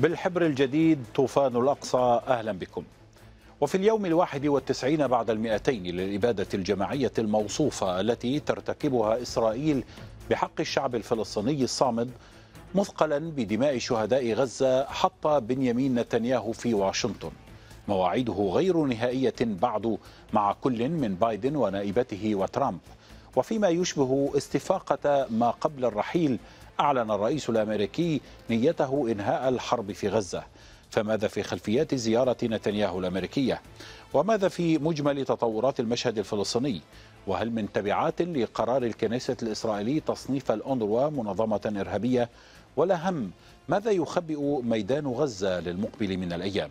بالحبر الجديد طوفان الأقصى أهلا بكم وفي اليوم الواحد والتسعين بعد المئتين للإبادة الجماعية الموصوفة التي ترتكبها إسرائيل بحق الشعب الفلسطيني الصامد مثقلا بدماء شهداء غزة حط بنيامين نتنياهو في واشنطن مواعيده غير نهائية بعد مع كل من بايدن ونائبته وترامب وفيما يشبه استفاقة ما قبل الرحيل أعلن الرئيس الأمريكي نيته إنهاء الحرب في غزة فماذا في خلفيات زيارة نتنياهو الأمريكية؟ وماذا في مجمل تطورات المشهد الفلسطيني؟ وهل من تبعات لقرار الكنيسة الإسرائيلي تصنيف الأونروا منظمة إرهابية؟ والأهم ماذا يخبئ ميدان غزة للمقبل من الأيام؟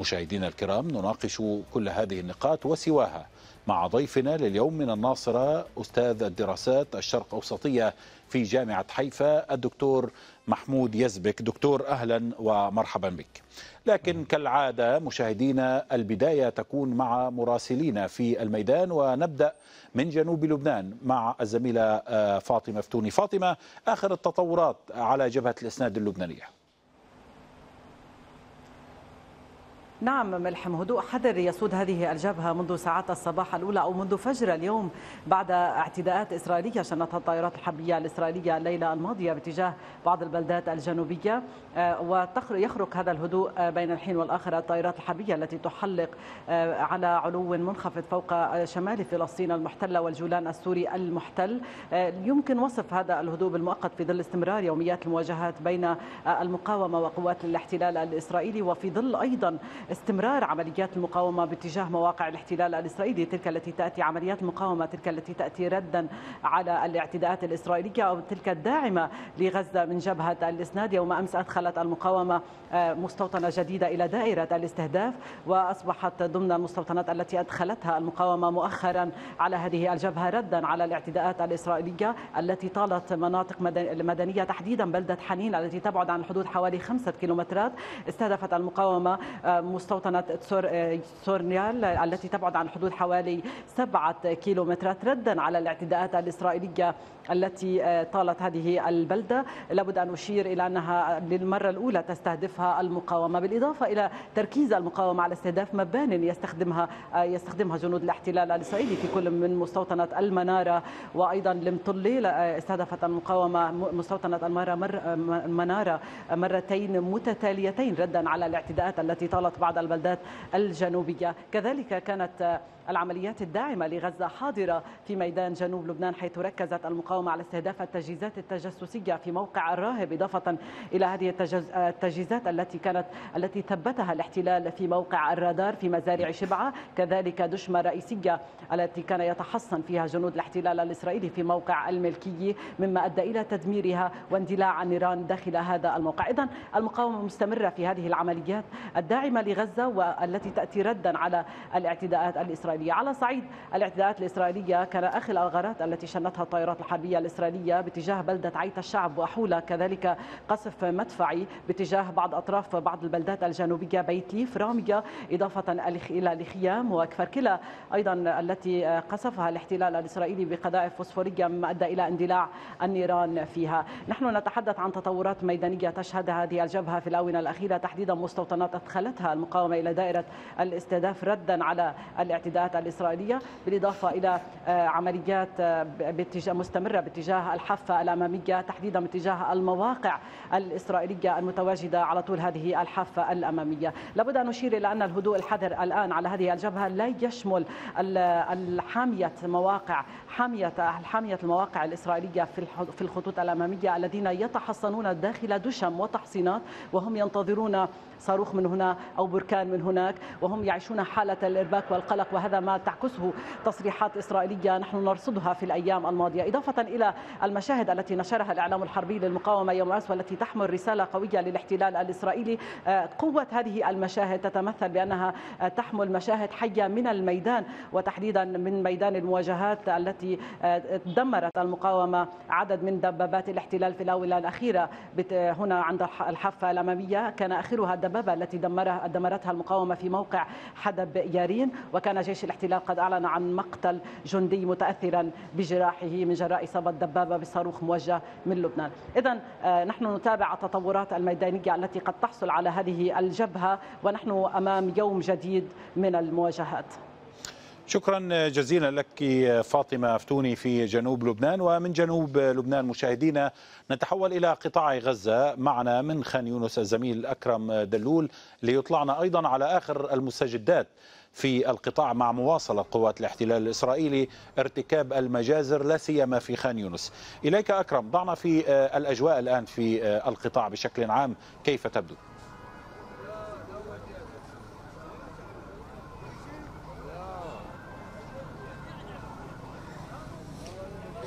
مشاهدينا الكرام نناقش كل هذه النقاط وسواها مع ضيفنا لليوم من الناصرة أستاذ الدراسات الشرق أوسطية في جامعة حيفا الدكتور محمود يزبك دكتور أهلا ومرحبا بك لكن كالعادة مشاهدينا البداية تكون مع مراسلينا في الميدان ونبدأ من جنوب لبنان مع الزميلة آه، فاطمة فتوني فاطمة آخر التطورات على جبهة الإسناد اللبنانية نعم ملحم هدوء حذر يسود هذه الجبهة منذ ساعات الصباح الأولى أو منذ فجر اليوم بعد اعتداءات إسرائيلية شنتها الطائرات الحربية الإسرائيلية الليلة الماضية باتجاه بعض البلدات الجنوبية آه، ويخرق هذا الهدوء آه، بين الحين والآخر الطائرات الحربية التي تحلق آه، على علو منخفض فوق شمال فلسطين المحتلة والجولان السوري المحتل يمكن وصف هذا الهدوء بالمؤقت في ظل استمرار يوميات المواجهات بين المقاومة وقوات الاحتلال الإسرائيلي وفي ظل أيضا استمرار عمليات المقاومة باتجاه مواقع الاحتلال الإسرائيلي تلك التي تأتي عمليات المقاومة تلك التي تأتي ردا على الاعتداءات الإسرائيلية أو تلك الداعمة لغزة من جبهة الإسناد يوم أمس أدخلت المقاومة آه، مستوطنة جديدة إلى دائرة الاستهداف وأصبحت ضمن المستوطنات التي أدخلتها المقاومة مؤخرا على هذه الجبهة ردا على الاعتداءات الإسرائيلية التي طالت مناطق مدنية تحديدا بلدة حنين التي تبعد عن الحدود حوالي خمسة كيلومترات استهدفت المقاومة آه، مستوطنة تسور سورنيال التي تبعد عن حدود حوالي سبعة كيلومترات ردا على الاعتداءات الإسرائيلية التي آه، طالت هذه البلدة لابد أن أشير إلى أنها للمرة الأولى تستهدفها المقاومة بالإضافة إلى تركيز المقاومة على استهداف مبان يستخدمها آه، يستخدمها جنود الاحتلال الإسرائيلي في كل من مستوطنة المنارة وأيضا لمطلي آه، استهدفت المقاومة مستوطنة المنارة مرتين متتاليتين ردا على الاعتداءات التي طالت بعض البلدات الجنوبية كذلك كانت العمليات الداعمة لغزة حاضرة في ميدان جنوب لبنان حيث ركزت المقاومة المقاومة على استهداف التجهيزات التجسسية في موقع الراهب إضافة إلى هذه التجهيزات التي كانت التي ثبتها الاحتلال في موقع الرادار في مزارع شبعة كذلك دشمة رئيسية التي كان يتحصن فيها جنود الاحتلال الإسرائيلي في موقع الملكي مما أدى إلى تدميرها واندلاع النيران داخل هذا الموقع اذا المقاومة مستمرة في هذه العمليات الداعمة لغزة والتي تأتي ردا على الاعتداءات الإسرائيلية على صعيد الاعتداءات الإسرائيلية كان آخر الغارات التي شنتها الطائرات الحربية العربية الإسرائيلية باتجاه بلدة عيت الشعب وحولها كذلك قصف مدفعي باتجاه بعض أطراف بعض البلدات الجنوبية بيت ليف رامية إضافة إلى لخيام وكفركلة أيضا التي قصفها الاحتلال الإسرائيلي بقذائف فوسفورية مما أدى إلى اندلاع النيران فيها نحن نتحدث عن تطورات ميدانية تشهدها هذه الجبهة في الآونة الأخيرة تحديدا مستوطنات أدخلتها المقاومة إلى دائرة الاستهداف ردا على الاعتداءات الإسرائيلية بالإضافة إلى آه، عمليات آه، مستمرة مستمرة باتجاه الحافة الأمامية تحديدا باتجاه المواقع الإسرائيلية المتواجدة على طول هذه الحافة الأمامية لابد أن نشير إلى أن الهدوء الحذر الآن على هذه الجبهة لا يشمل الحاميه مواقع حامية حامية المواقع الإسرائيلية في في الخطوط الأمامية الذين يتحصنون داخل دشم وتحصينات وهم ينتظرون صاروخ من هنا أو بركان من هناك وهم يعيشون حالة الإرباك والقلق وهذا ما تعكسه تصريحات إسرائيلية نحن نرصدها في الأيام الماضية إضافة إلى المشاهد التي نشرها الإعلام الحربي للمقاومة يوم أمس والتي تحمل رسالة قوية للاحتلال الإسرائيلي آه، قوة هذه المشاهد تتمثل بأنها آه، تحمل مشاهد حية من الميدان وتحديدا من ميدان المواجهات التي آه، دمرت المقاومة عدد من دبابات الاحتلال في الآونة الأخيرة هنا عند الحافة الأمامية كان آخرها دبابة التي دمرها دمرتها المقاومة في موقع حدب يارين وكان جيش الاحتلال قد أعلن عن مقتل جندي متأثرا بجراحه من جراء إصابة دبابة بصاروخ موجه من لبنان إذا آه، نحن نتابع التطورات الميدانية التي قد تحصل على هذه الجبهة ونحن أمام يوم جديد من المواجهات شكرا جزيلا لك فاطمة فتوني في جنوب لبنان ومن جنوب لبنان مشاهدينا نتحول إلى قطاع غزة معنا من خان يونس الزميل أكرم دلول ليطلعنا أيضا على آخر المستجدات في القطاع مع مواصلة قوات الاحتلال الإسرائيلي ارتكاب المجازر لا سيما في خان يونس إليك أكرم ضعنا في الأجواء الآن في القطاع بشكل عام كيف تبدو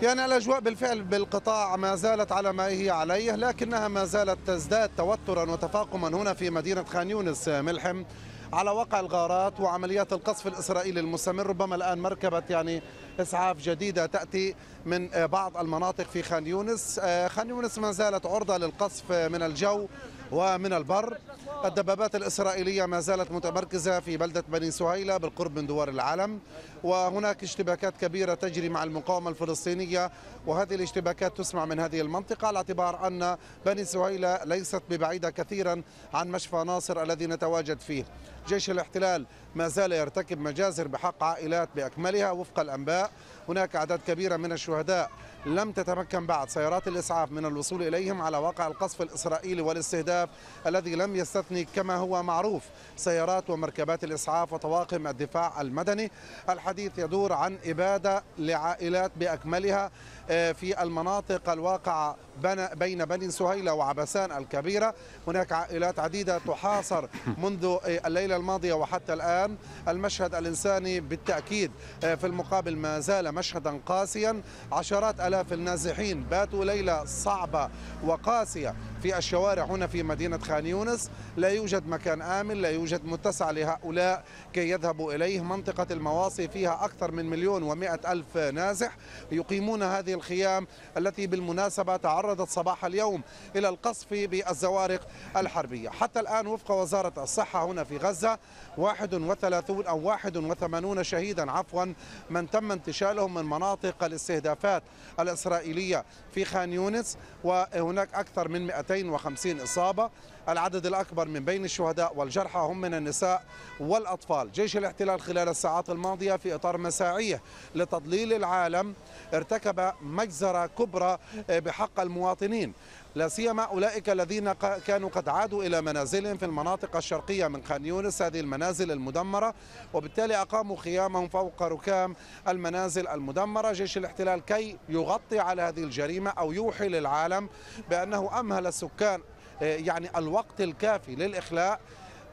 يعني الأجواء بالفعل بالقطاع ما زالت على ما هي عليه لكنها ما زالت تزداد توترا وتفاقما هنا في مدينة خان يونس ملحم على وقع الغارات وعمليات القصف الإسرائيلي المستمر ربما الآن مركبة يعني إسعاف جديدة تأتي من بعض المناطق في خان يونس خان يونس ما زالت عرضة للقصف من الجو ومن البر الدبابات الإسرائيلية ما زالت متمركزة في بلدة بني سهيلة بالقرب من دوار العالم وهناك اشتباكات كبيرة تجري مع المقاومة الفلسطينية وهذه الاشتباكات تسمع من هذه المنطقة على اعتبار أن بني سهيلة ليست ببعيدة كثيرا عن مشفى ناصر الذي نتواجد فيه جيش الاحتلال ما زال يرتكب مجازر بحق عائلات بأكملها وفق الأنباء هناك أعداد كبيرة من الشهداء لم تتمكن بعد سيارات الإسعاف من الوصول إليهم على واقع القصف الإسرائيلي والاستهداف الذي لم يستثني كما هو معروف سيارات ومركبات الإسعاف وطواقم الدفاع المدني الح... الحديث يدور عن إبادة لعائلات بأكملها آه، في المناطق الواقعة بين بني سهيلة وعبسان الكبيرة هناك عائلات عديدة تحاصر منذ الليلة الماضية وحتى الآن المشهد الإنساني بالتأكيد آه، في المقابل ما زال مشهدا قاسيا عشرات ألاف النازحين باتوا ليلة صعبة وقاسية في الشوارع هنا في مدينة خان يونس لا يوجد مكان آمن لا يوجد متسع لهؤلاء كي يذهبوا إليه منطقة المواصي فيها أكثر من مليون ومائة ألف نازح يقيمون هذه الخيام التي بالمناسبة تعرضت صباح اليوم إلى القصف بالزوارق الحربية حتى الآن وفق وزارة الصحة هنا في غزة 31 أو 81 شهيدا عفوا من تم انتشالهم من مناطق الاستهدافات الإسرائيلية في خان يونس وهناك أكثر من 250 إصابة العدد الأكبر من بين الشهداء والجرحى هم من النساء والأطفال جيش الاحتلال خلال الساعات الماضية في إطار مساعيه لتضليل العالم ارتكب مجزرة كبرى بحق المواطنين لا سيما اولئك الذين كانوا قد عادوا الى منازلهم في المناطق الشرقيه من خان يونس هذه المنازل المدمره وبالتالي اقاموا خيامهم فوق ركام المنازل المدمره جيش الاحتلال كي يغطي على هذه الجريمه او يوحي للعالم بانه امهل السكان آه، يعني الوقت الكافي للإخلاء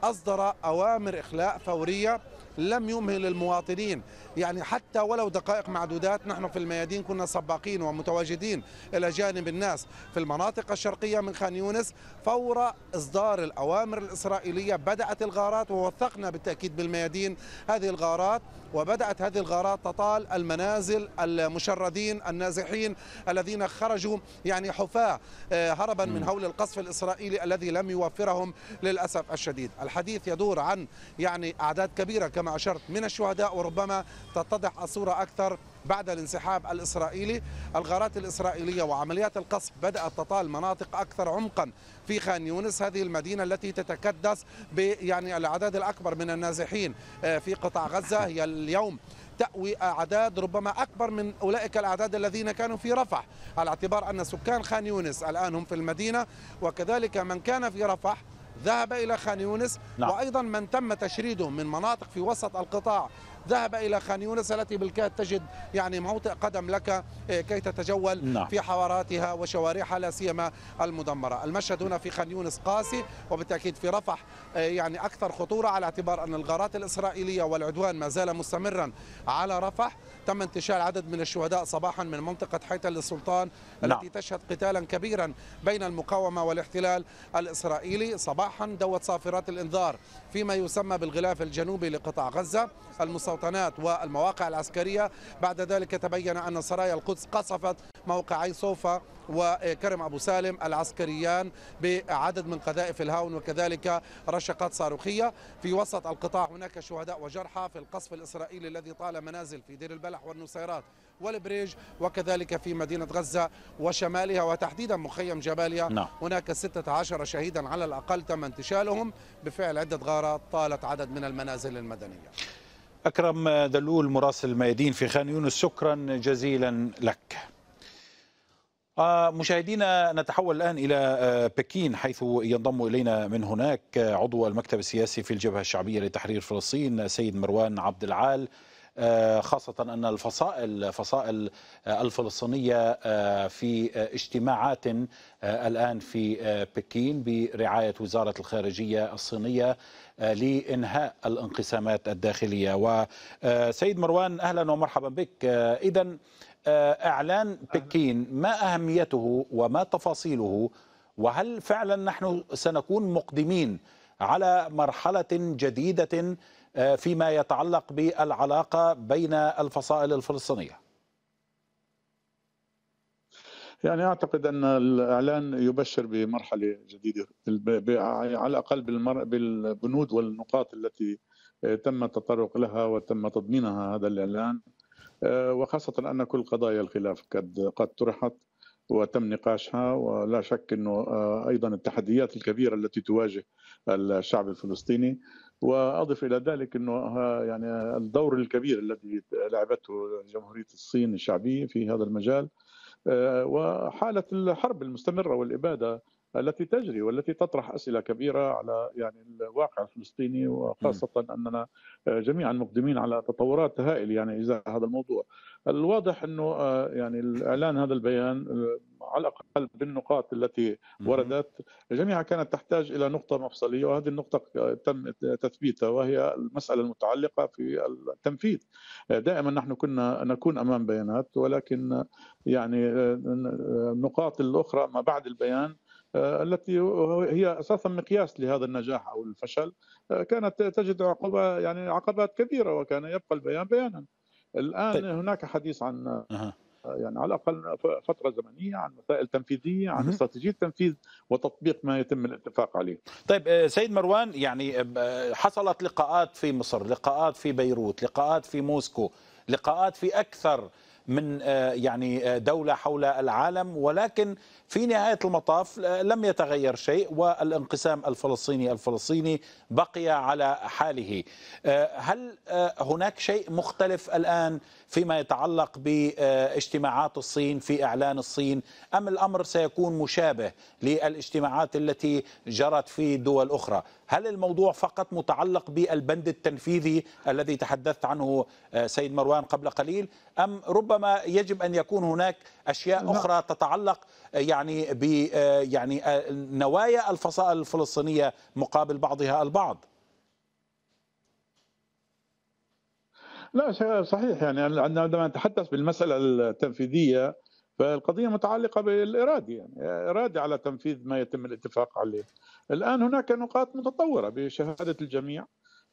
أصدر أوامر إخلاء فورية لم يمهل المواطنين يعني حتى ولو دقائق معدودات نحن في الميادين كنا سباقين ومتواجدين إلى جانب الناس في المناطق الشرقية من خان يونس فور إصدار الأوامر الإسرائيلية بدأت الغارات ووثقنا بالتأكيد بالميادين هذه الغارات وبدأت هذه الغارات تطال المنازل المشردين النازحين الذين خرجوا يعني حفاة آه، هربا من هول القصف الإسرائيلي الذي لم يوفرهم للأسف الشديد الحديث يدور عن يعني أعداد كبيرة كما كما أشرت من الشهداء وربما تتضح الصورة أكثر بعد الانسحاب الإسرائيلي الغارات الإسرائيلية وعمليات القصف بدأت تطال مناطق أكثر عمقا في خان يونس هذه المدينة التي تتكدس يعني العدد الأكبر من النازحين آه، في قطاع غزة هي اليوم تأوي أعداد ربما أكبر من أولئك الأعداد الذين كانوا في رفح على اعتبار أن سكان خان يونس الآن هم في المدينة وكذلك من كان في رفح ذهب إلى خان يونس نعم. وأيضا من تم تشريده من مناطق في وسط القطاع ذهب إلى خان يونس التي بالكاد تجد يعني موطئ قدم لك إيه، كي تتجول نعم. في حواراتها وشوارعها لا سيما المدمرة المشهد هنا في خان يونس قاسي وبالتأكيد في رفح إيه، يعني أكثر خطورة على اعتبار أن الغارات الإسرائيلية والعدوان ما زال مستمرا على رفح تم انتشال عدد من الشهداء صباحا من منطقة حيتا للسلطان نعم. التي تشهد قتالا كبيرا بين المقاومة والاحتلال الإسرائيلي صباحا دوت صافرات الإنذار فيما يسمى بالغلاف الجنوبي لقطاع غزة المستوطنات والمواقع العسكرية بعد ذلك تبين أن سرايا القدس قصفت موقعي صوفا وكرم أبو سالم العسكريان بعدد من قذائف الهاون وكذلك رشقات صاروخية في وسط القطاع هناك شهداء وجرحى في القصف الإسرائيلي الذي طال منازل في دير البلح والنصيرات والبريج وكذلك في مدينة غزة وشمالها وتحديدا مخيم جباليا نعم. هناك 16 شهيدا على الأقل تم انتشالهم بفعل عدة غارات طالت عدد من المنازل المدنية أكرم دلول مراسل الميادين في خان يونس شكرا جزيلا لك مشاهدينا نتحول الآن إلى آه، بكين حيث ينضم إلينا من هناك آه، عضو المكتب السياسي في الجبهة الشعبية لتحرير فلسطين سيد مروان عبد العال آه، خاصة أن الفصائل فصائل الفلسطينية في اجتماعات الآن في بكين برعاية وزارة الخارجية الصينية لإنهاء الانقسامات الداخلية وسيد مروان أهلا ومرحبا بك إذا آه، اعلان بكين ما اهميته وما تفاصيله وهل فعلا نحن سنكون مقدمين على مرحله جديده آه، فيما يتعلق بالعلاقه بين الفصائل الفلسطينيه يعني اعتقد ان الاعلان يبشر بمرحله جديده على الاقل بالبنود والنقاط التي آه، تم التطرق لها وتم تضمينها هذا الاعلان آه، وخاصة أن كل قضايا الخلاف قد قد طرحت وتم نقاشها ولا شك انه آه، ايضا التحديات الكبيره التي تواجه الشعب الفلسطيني واضف الى ذلك انه آه، يعني الدور الكبير الذي لعبته جمهوريه الصين الشعبيه في هذا المجال وحاله الحرب المستمره والاباده التي تجري والتي تطرح اسئله كبيره على يعني الواقع الفلسطيني وخاصه اننا جميعا مقدمين على تطورات هائله يعني ازاء هذا الموضوع. الواضح انه آه، يعني اعلان هذا البيان آه، على الاقل بالنقاط التي وردت جميعها كانت تحتاج الى نقطه مفصليه وهذه النقطه آه، تم تثبيتها وهي المساله المتعلقه في التنفيذ. دائما نحن كنا نكون امام بيانات ولكن يعني النقاط الاخرى ما بعد البيان آه، التي هي اساسا مقياس لهذا النجاح او الفشل آه، كانت تجد عقوبه يعني عقبات كبيره وكان يبقى البيان بيانا الان طيب. هناك حديث عن أه. يعني على الاقل فتره زمنيه عن مسائل تنفيذيه عن استراتيجيه تنفيذ وتطبيق ما يتم الاتفاق عليه. طيب آه، سيد مروان يعني حصلت لقاءات في مصر، لقاءات في بيروت، لقاءات في موسكو، لقاءات في اكثر من آه، يعني آه، دولة حول العالم ولكن في نهاية المطاف آه، لم يتغير شيء والانقسام الفلسطيني الفلسطيني بقي على حاله هل هناك شيء مختلف الآن فيما يتعلق باجتماعات الصين في إعلان الصين أم الأمر سيكون مشابه للاجتماعات التي جرت في دول أخرى هل الموضوع فقط متعلق بالبند التنفيذي الذي تحدثت عنه سيد مروان قبل قليل أم ربما ربما يجب ان يكون هناك اشياء نعم. اخرى تتعلق آه، يعني ب آه، يعني آه، نوايا الفصائل الفلسطينيه مقابل بعضها البعض لا صحيح يعني عندما نتحدث بالمساله التنفيذيه فالقضيه متعلقه بالاراده يعني اراده على تنفيذ ما يتم الاتفاق عليه. الان هناك نقاط متطوره بشهاده الجميع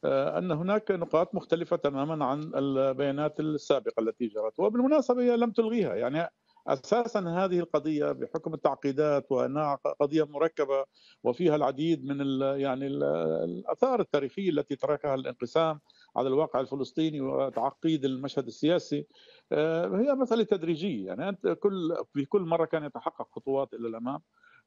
آه، ان هناك نقاط مختلفه تماما عن البيانات السابقه التي جرت وبالمناسبه هي لم تلغيها يعني اساسا هذه القضيه بحكم التعقيدات وانها قضيه مركبه وفيها العديد من الـ يعني الـ الاثار التاريخيه التي تركها الانقسام على الواقع الفلسطيني وتعقيد المشهد السياسي آه، هي مساله تدريجيه يعني انت كل في كل مره كان يتحقق خطوات الى الامام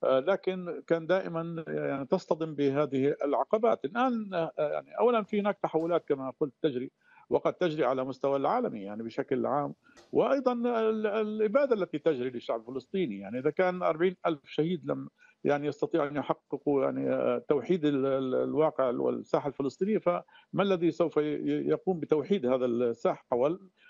آه، لكن كان دائما يعني تصطدم بهذه العقبات الان آه، آه، يعني اولا في هناك تحولات كما قلت تجري وقد تجري على مستوى العالمي يعني بشكل عام وايضا الاباده التي تجري للشعب الفلسطيني يعني اذا كان 40 الف شهيد لم يعني يستطيع ان يحققوا يعني توحيد الواقع والساحه الفلسطينيه فما الذي سوف يقوم بتوحيد هذا الساحه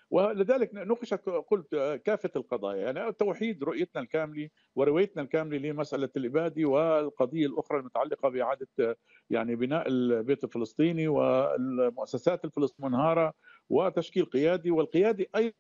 ولذلك نقشت قلت كافه القضايا يعني توحيد رؤيتنا الكامله ورؤيتنا الكامله لمساله الاباده والقضيه الاخرى المتعلقه باعاده يعني بناء البيت الفلسطيني والمؤسسات الفلسطينيه المنهاره وتشكيل قيادي والقياده ايضا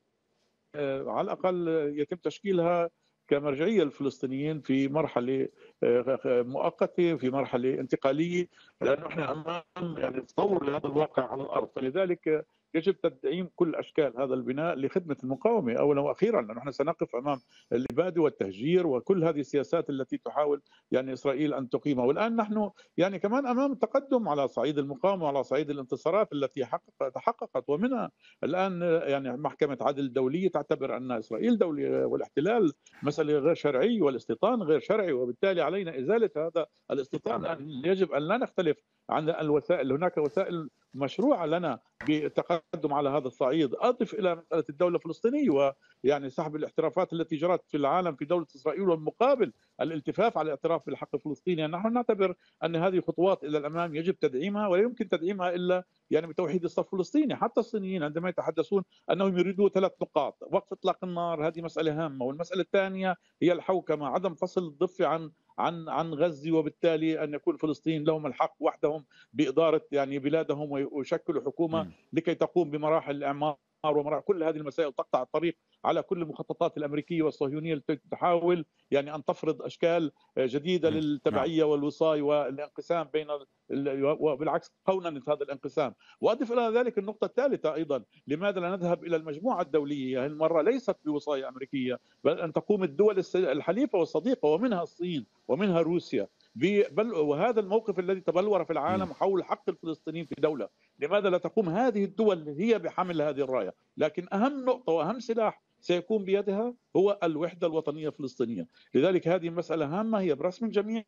آه، على الاقل يتم تشكيلها كمرجعيه للفلسطينيين في مرحله آه، مؤقته في مرحله انتقاليه لانه احنا امام يعني تطور لهذا الواقع على الارض فلذلك يجب تدعيم كل اشكال هذا البناء لخدمه المقاومه اولا واخيرا لانه نحن سنقف امام الاباده والتهجير وكل هذه السياسات التي تحاول يعني اسرائيل ان تقيمها والان نحن يعني كمان امام تقدم على صعيد المقاومه وعلى صعيد الانتصارات التي حقق تحققت ومنها الان يعني محكمه عدل دوليه تعتبر ان اسرائيل دوله والاحتلال مساله غير شرعيه والاستيطان غير شرعي وبالتالي علينا ازاله هذا الاستيطان نعم. يجب ان لا نختلف عن الوسائل هناك وسائل مشروع لنا بالتقدم على هذا الصعيد أضف إلى مسألة الدولة الفلسطينية ويعني سحب الاعترافات التي جرت في العالم في دولة إسرائيل والمقابل الالتفاف على الاعتراف بالحق الفلسطيني نحن نعتبر أن هذه خطوات إلى الأمام يجب تدعيمها ولا يمكن تدعيمها إلا يعني بتوحيد الصف الفلسطيني حتى الصينيين عندما يتحدثون أنهم يريدوا ثلاث نقاط وقف إطلاق النار هذه مسألة هامة والمسألة الثانية هي الحوكمة عدم فصل الضفة عن عن عن غزه وبالتالي ان يكون فلسطين لهم الحق وحدهم باداره يعني بلادهم ويشكلوا حكومه لكي تقوم بمراحل الاعمار ومرع كل هذه المسائل تقطع الطريق على كل المخططات الامريكيه والصهيونيه التي تحاول يعني ان تفرض اشكال جديده نعم. للتبعيه والوصاي والانقسام بين وبالعكس قوننه هذا الانقسام، واضف الى ذلك النقطه الثالثه ايضا، لماذا لا نذهب الى المجموعه الدوليه؟ هذه المره ليست بوصايه امريكيه، بل ان تقوم الدول الحليفه والصديقه ومنها الصين ومنها روسيا بل وهذا الموقف الذي تبلور في العالم حول حق الفلسطينيين في دوله، لماذا لا تقوم هذه الدول هي بحمل هذه الرايه؟ لكن اهم نقطه واهم سلاح سيكون بيدها هو الوحده الوطنيه الفلسطينيه، لذلك هذه مساله هامه هي برسم الجميع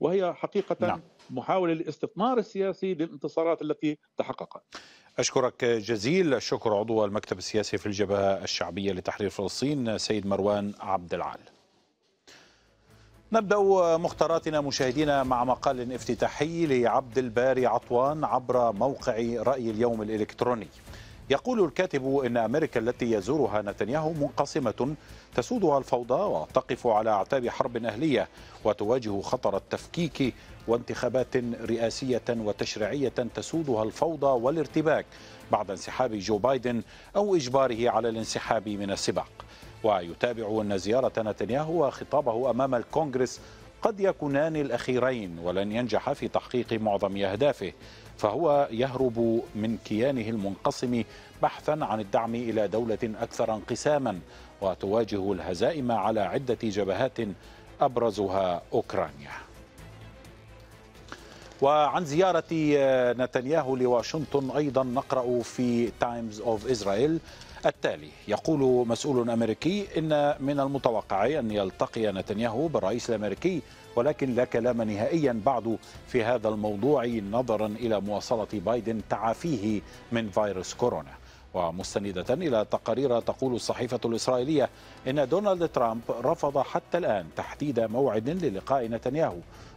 وهي حقيقه نعم. محاوله للاستثمار السياسي للانتصارات التي تحققت. أشكرك جزيل الشكر عضو المكتب السياسي في الجبهة الشعبية لتحرير فلسطين سيد مروان عبد العال نبدأ مختاراتنا مشاهدينا مع مقال افتتاحي لعبد الباري عطوان عبر موقع رأي اليوم الإلكتروني يقول الكاتب إن أمريكا التي يزورها نتنياهو منقسمة تسودها الفوضى وتقف على أعتاب حرب أهلية وتواجه خطر التفكيك وانتخابات رئاسية وتشريعية تسودها الفوضى والارتباك بعد انسحاب جو بايدن أو إجباره على الانسحاب من السباق ويتابع أن زيارة نتنياهو وخطابه أمام الكونغرس قد يكونان الأخيرين ولن ينجح في تحقيق معظم أهدافه فهو يهرب من كيانه المنقسم بحثا عن الدعم إلى دولة أكثر انقساما وتواجه الهزائم على عدة جبهات أبرزها أوكرانيا وعن زيارة نتنياهو لواشنطن أيضا نقرأ في تايمز أوف إسرائيل التالي يقول مسؤول أمريكي إن من المتوقع أن يلتقي نتنياهو بالرئيس الأمريكي ولكن لا كلام نهائيا بعد في هذا الموضوع نظرا إلى مواصلة بايدن تعافيه من فيروس كورونا ومستندة إلى تقارير تقول الصحيفة الإسرائيلية إن دونالد ترامب رفض حتى الآن تحديد موعد للقاء نتنياهو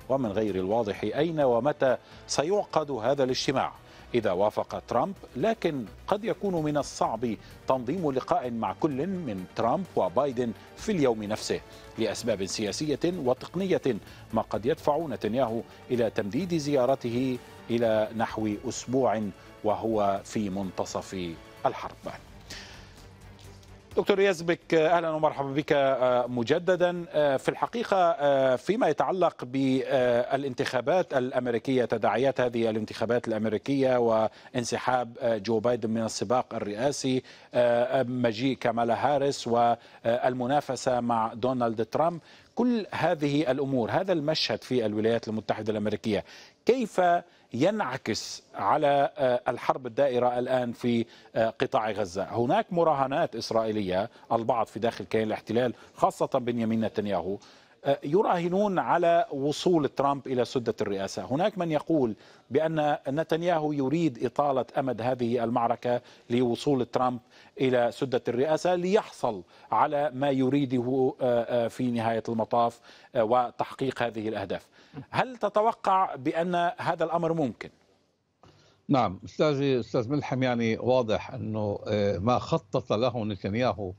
ومن غير الواضح أين ومتى سيعقد هذا الاجتماع إذا وافق ترامب لكن قد يكون من الصعب تنظيم لقاء مع كل من ترامب وبايدن في اليوم نفسه لأسباب سياسية وتقنية ما قد يدفع نتنياهو إلى تمديد زيارته إلى نحو أسبوع وهو في منتصف الحرب دكتور يزبك اهلا ومرحبا بك آه، مجددا آه، في الحقيقه آه، فيما يتعلق بالانتخابات الامريكيه تداعيات هذه الانتخابات الامريكيه وانسحاب جو بايدن من السباق الرئاسي مجيء كمالا هاريس والمنافسه مع دونالد ترامب كل هذه الامور هذا المشهد في الولايات المتحده الامريكيه كيف ينعكس على آه، الحرب الدائرة الآن في آه، قطاع غزة هناك مراهنات إسرائيلية البعض في داخل كيان الاحتلال خاصة بنيامين نتنياهو آه، يراهنون على وصول ترامب الى سده الرئاسه، هناك من يقول بان نتنياهو يريد اطاله امد هذه المعركه لوصول ترامب الى سده الرئاسه ليحصل على ما يريده في نهايه المطاف وتحقيق هذه الاهداف. هل تتوقع بأن هذا الأمر ممكن؟ نعم استاذي استاذ ملحم يعني واضح انه آه، ما خطط له نتنياهو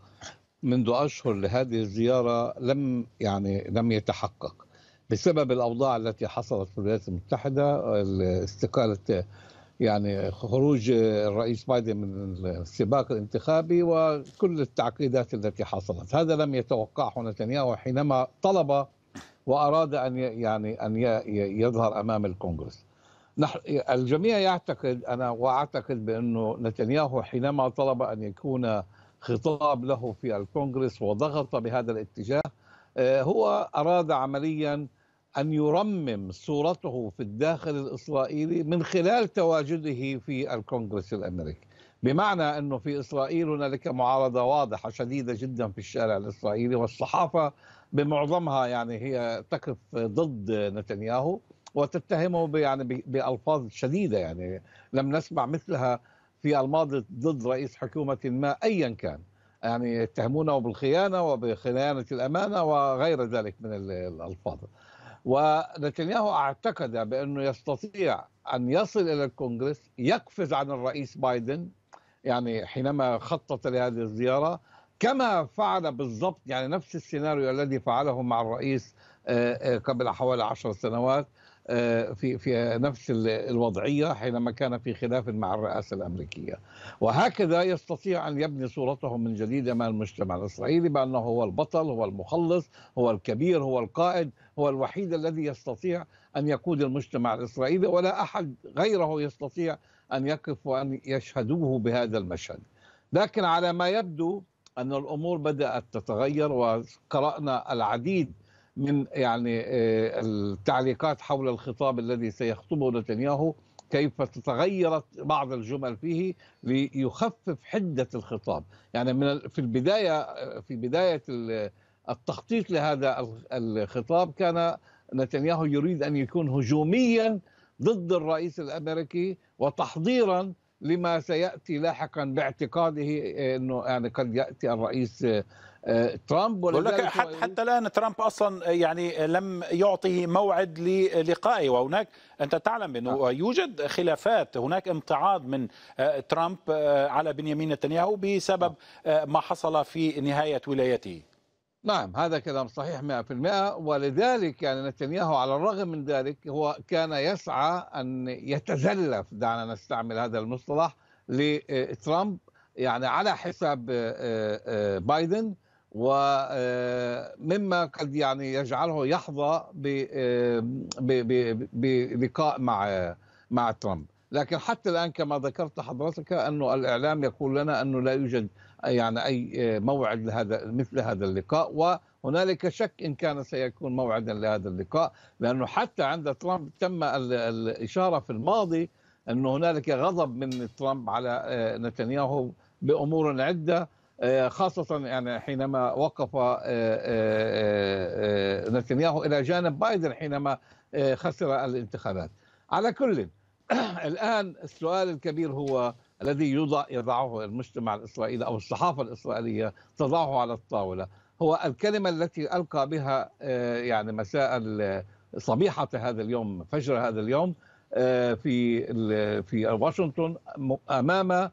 منذ اشهر لهذه الزياره لم يعني لم يتحقق بسبب الاوضاع التي حصلت في الولايات المتحده استقاله يعني خروج الرئيس بايدن من السباق الانتخابي وكل التعقيدات التي حصلت هذا لم يتوقعه نتنياهو حينما طلب واراد ان يعني ان يظهر امام الكونغرس الجميع يعتقد انا واعتقد بانه نتنياهو حينما طلب ان يكون خطاب له في الكونغرس وضغط بهذا الاتجاه آه، هو اراد عمليا ان يرمم صورته في الداخل الاسرائيلي من خلال تواجده في الكونغرس الامريكي بمعنى انه في اسرائيل هنالك معارضه واضحه شديده جدا في الشارع الاسرائيلي والصحافه بمعظمها يعني هي تقف ضد نتنياهو وتتهمه يعني بالفاظ شديده يعني لم نسمع مثلها في الماضي ضد رئيس حكومه ما ايا كان يعني يتهمونه بالخيانه وبخيانه الامانه وغير ذلك من الالفاظ ونتنياهو اعتقد بانه يستطيع ان يصل الى الكونغرس يقفز عن الرئيس بايدن يعني حينما خطط لهذه الزيارة كما فعل بالضبط يعني نفس السيناريو الذي فعله مع الرئيس آه، آه، قبل حوالي عشر سنوات آه، في في نفس الوضعيه حينما كان في خلاف مع الرئاسه الامريكيه وهكذا يستطيع ان يبني صورته من جديد امام المجتمع الاسرائيلي بانه هو البطل هو المخلص هو الكبير هو القائد هو الوحيد الذي يستطيع ان يقود المجتمع الاسرائيلي ولا احد غيره يستطيع أن يقف وأن يشهدوه بهذا المشهد لكن على ما يبدو أن الأمور بدأت تتغير وقرأنا العديد من يعني آه، التعليقات حول الخطاب الذي سيخطبه نتنياهو كيف تتغيرت بعض الجمل فيه ليخفف حدة الخطاب يعني من في البداية آه، في بداية التخطيط لهذا الخطاب كان نتنياهو يريد أن يكون هجوميا ضد الرئيس الامريكي وتحضيرا لما سياتي لاحقا باعتقاده آه، انه يعني قد ياتي الرئيس آه، آه، ترامب بقول حتى, حتى الان ترامب اصلا يعني لم يعطه موعد للقائه وهناك انت تعلم انه نعم. يوجد خلافات هناك امتعاض من ترامب على بنيامين نتنياهو بسبب نعم. ما حصل في نهايه ولايته نعم هذا كلام صحيح 100% ولذلك يعني نتنياهو على الرغم من ذلك هو كان يسعى أن يتزلف دعنا نستعمل هذا المصطلح لترامب يعني على حساب آه، آه، بايدن ومما آه، قد يعني يجعله يحظى بلقاء مع مع ترامب لكن حتى الان كما ذكرت حضرتك انه الاعلام يقول لنا انه لا يوجد يعني أي آه، موعد لهذا مثل هذا اللقاء وهنالك شك إن كان سيكون موعدا لهذا اللقاء لأنه حتى عند ترامب تم الإشارة في الماضي أن هنالك غضب من ترامب على آه، نتنياهو بأمور عدة آه، خاصة يعني حينما وقف نتنياهو إلى جانب بايدن حينما خسر الانتخابات على كل الآن السؤال الكبير هو الذي يضع يضعه المجتمع الاسرائيلي او الصحافه الاسرائيليه تضعه على الطاوله هو الكلمه التي القى بها آه، يعني مساء صبيحه هذا اليوم فجر هذا اليوم آه، في في واشنطن امام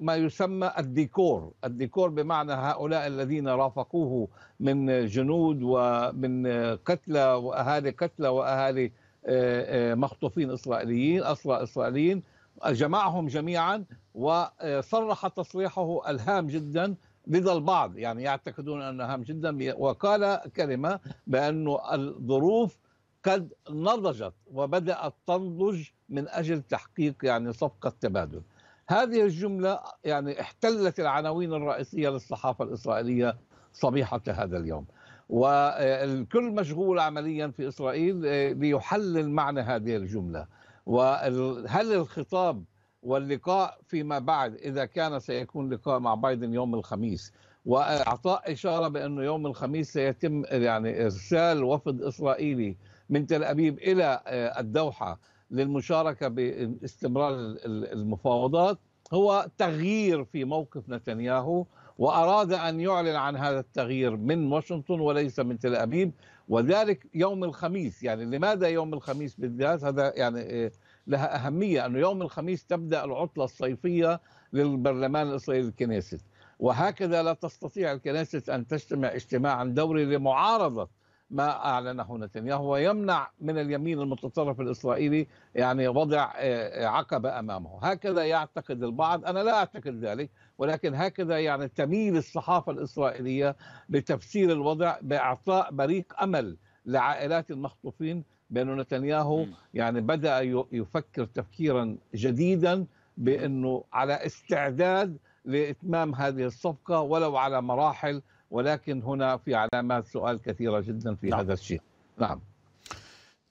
ما يسمى الديكور الديكور بمعنى هؤلاء الذين رافقوه من جنود ومن قتلى واهالي قتلى واهالي آه، مخطوفين اسرائيليين اسرى اسرائيليين جمعهم جميعا وصرح تصريحه الهام جدا لدى البعض يعني يعتقدون انه هام جدا وقال كلمه بانه الظروف قد نضجت وبدات تنضج من اجل تحقيق يعني صفقه تبادل. هذه الجمله يعني احتلت العناوين الرئيسيه للصحافه الاسرائيليه صبيحه هذا اليوم. والكل مشغول عمليا في اسرائيل ليحلل معنى هذه الجمله. وهل الخطاب واللقاء فيما بعد إذا كان سيكون لقاء مع بايدن يوم الخميس واعطاء اشاره بانه يوم الخميس سيتم يعني ارسال وفد اسرائيلي من تل ابيب الى آه، الدوحه للمشاركه باستمرار المفاوضات هو تغيير في موقف نتنياهو واراد ان يعلن عن هذا التغيير من واشنطن وليس من تل ابيب وذلك يوم الخميس يعني لماذا يوم الخميس بالذات هذا يعني آه، لها أهمية أنه يوم الخميس تبدأ العطلة الصيفية للبرلمان الإسرائيلي الكنيست وهكذا لا تستطيع الكنيست أن تجتمع اجتماعا دوري لمعارضة ما اعلنه نتنياهو ويمنع من اليمين المتطرف الاسرائيلي يعني وضع آه، آه، عقبه امامه، هكذا يعتقد البعض، انا لا اعتقد ذلك، ولكن هكذا يعني تميل الصحافه الاسرائيليه لتفسير الوضع باعطاء بريق امل لعائلات المخطوفين بانه نتنياهو يعني بدا يفكر تفكيرا جديدا بانه على استعداد لاتمام هذه الصفقه ولو على مراحل ولكن هنا في علامات سؤال كثيرة جدا في نعم. هذا الشيء نعم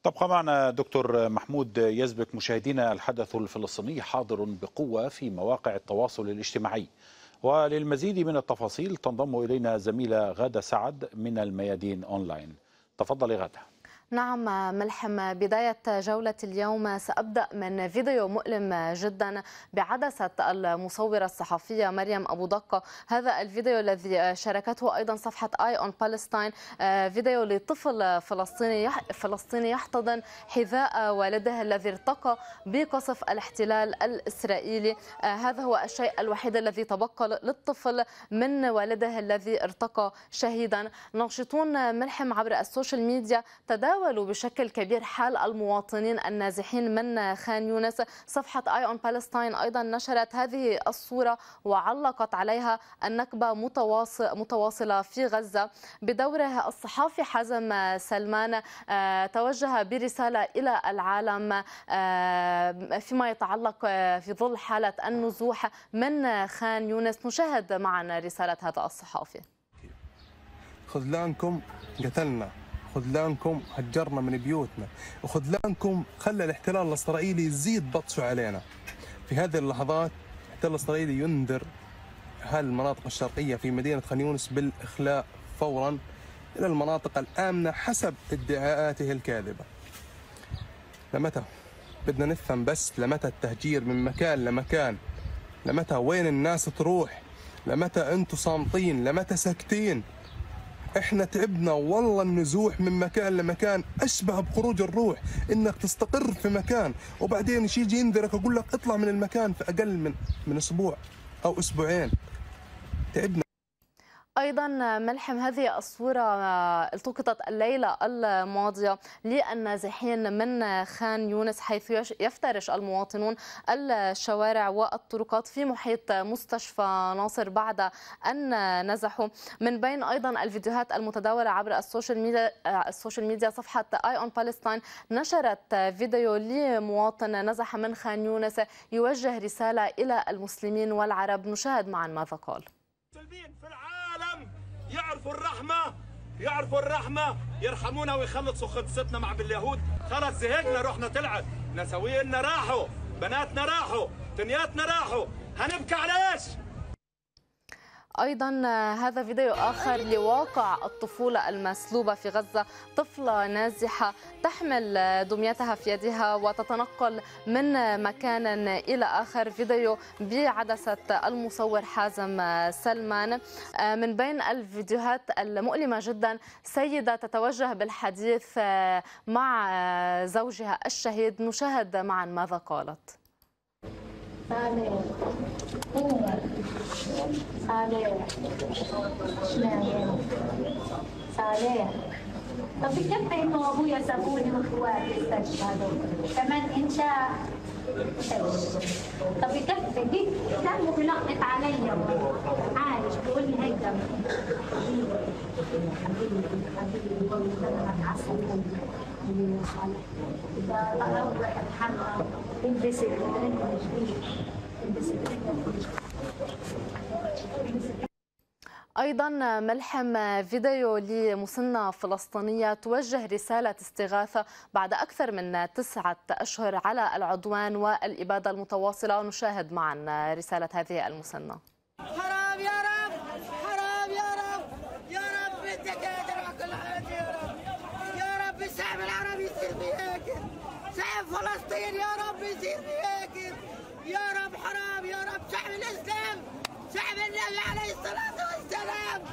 تبقى معنا دكتور محمود يزبك مشاهدينا الحدث الفلسطيني حاضر بقوة في مواقع التواصل الاجتماعي وللمزيد من التفاصيل تنضم إلينا زميلة غادة سعد من الميادين أونلاين تفضلي غادة نعم ملحم بداية جولة اليوم سأبدأ من فيديو مؤلم جدا بعدسة المصورة الصحفية مريم أبو دقة هذا الفيديو الذي شاركته أيضا صفحة آي أون بالستاين آه، فيديو لطفل فلسطيني فلسطيني يحتضن حذاء والده الذي ارتقى بقصف الاحتلال الإسرائيلي آه، هذا هو الشيء الوحيد الذي تبقى للطفل من والده الذي ارتقى شهيدا ناشطون ملحم عبر السوشيال ميديا تداول تداولوا بشكل كبير حال المواطنين النازحين من خان يونس صفحة اي اون بالستاين ايضا نشرت هذه الصورة وعلقت عليها النكبة متواصلة في غزة بدوره الصحافي حزم سلمان آه، توجه برسالة إلى العالم آه، فيما يتعلق آه، في ظل حالة النزوح من خان يونس نشاهد معنا رسالة هذا الصحافي خذلانكم قتلنا خذلانكم هجرنا من بيوتنا وخذلانكم خلى الاحتلال الإسرائيلي يزيد بطشه علينا في هذه اللحظات الاحتلال الإسرائيلي ينذر أهل المناطق الشرقية في مدينة خان يونس بالإخلاء فورا إلى المناطق الآمنة حسب ادعاءاته الكاذبة لمتى؟ بدنا نفهم بس لمتى التهجير من مكان لمكان لمتى وين الناس تروح لمتى انتم صامتين لمتى ساكتين احنا تعبنا والله النزوح من مكان لمكان اشبه بخروج الروح انك تستقر في مكان وبعدين يجي ينذرك اقول لك اطلع من المكان في اقل من من اسبوع او اسبوعين تعبنا أيضا ملحم هذه الصورة آه، التقطت الليلة الماضية للنازحين من خان يونس حيث يفترش المواطنون الشوارع والطرقات في محيط مستشفى ناصر بعد أن نزحوا من بين أيضا الفيديوهات المتداولة عبر السوشيال ميديا آه، السوشيال ميديا صفحة أي أون بالستاين نشرت فيديو لمواطن نزح من خان يونس يوجه رسالة إلى المسلمين والعرب نشاهد معا ماذا قال. يعرفوا الرحمة يعرفوا الرحمة يرحمونا ويخلصوا خلصتنا مع باليهود خلاص زهقنا روحنا طلعت نسوينا راحوا بناتنا راحوا تنياتنا راحوا هنبكي على ايش؟ أيضا هذا فيديو آخر لواقع الطفولة المسلوبة في غزة طفلة نازحة تحمل دميتها في يدها وتتنقل من مكان إلى آخر فيديو بعدسة المصور حازم سلمان من بين الفيديوهات المؤلمة جدا سيدة تتوجه بالحديث مع زوجها الشهيد نشاهد معا ماذا قالت صابر إني صابر نايم صالح ففكرت انه ابويا سابوني واخواتي استشهدوا كمان انت طب كف جيت دمه بيلقط علي عايش بيقول لي هيك دم حبيبي حبيبي أيضا ملحم فيديو لمسنة فلسطينية توجه رسالة استغاثة بعد أكثر من تسعة أشهر على العدوان والإبادة المتواصلة نشاهد معا رسالة هذه المسنة حرام يا رب فلسطين يا رب يصير بياكل يا رب حرام يا رب شعب الاسلام شعب النبي عليه الصلاه والسلام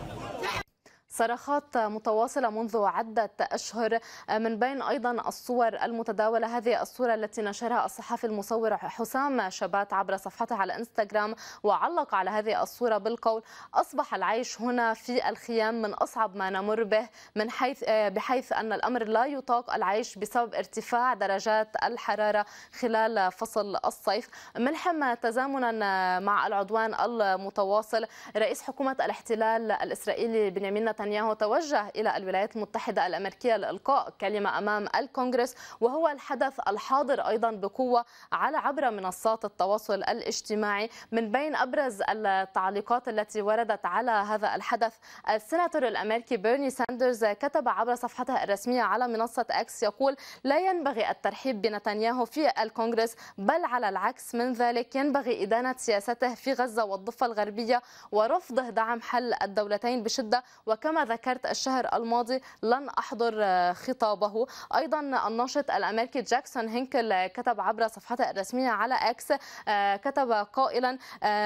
صرخات متواصلة منذ عدة أشهر آه، من بين أيضا الصور المتداولة هذه الصورة التي نشرها الصحفي المصور حسام شبات عبر صفحته على انستغرام وعلق على هذه الصورة بالقول أصبح العيش هنا في الخيام من أصعب ما نمر به من حيث آه، بحيث أن الأمر لا يطاق العيش بسبب ارتفاع درجات الحرارة خلال فصل الصيف ملحم تزامنا آه، مع العدوان المتواصل رئيس حكومة الاحتلال الإسرائيلي بنيامين نتنياهو نتنياهو توجه إلى الولايات المتحدة الأمريكية لإلقاء كلمة أمام الكونغرس وهو الحدث الحاضر أيضا بقوة على عبر منصات التواصل الاجتماعي من بين أبرز التعليقات التي وردت على هذا الحدث السناتور الأمريكي بيرني ساندرز كتب عبر صفحته الرسمية على منصة أكس يقول لا ينبغي الترحيب بنتنياهو في الكونغرس بل على العكس من ذلك ينبغي إدانة سياسته في غزة والضفة الغربية ورفضه دعم حل الدولتين بشدة وكما كما ذكرت الشهر الماضي لن أحضر خطابه أيضا الناشط الأمريكي جاكسون هينكل كتب عبر صفحته الرسمية على أكس كتب قائلا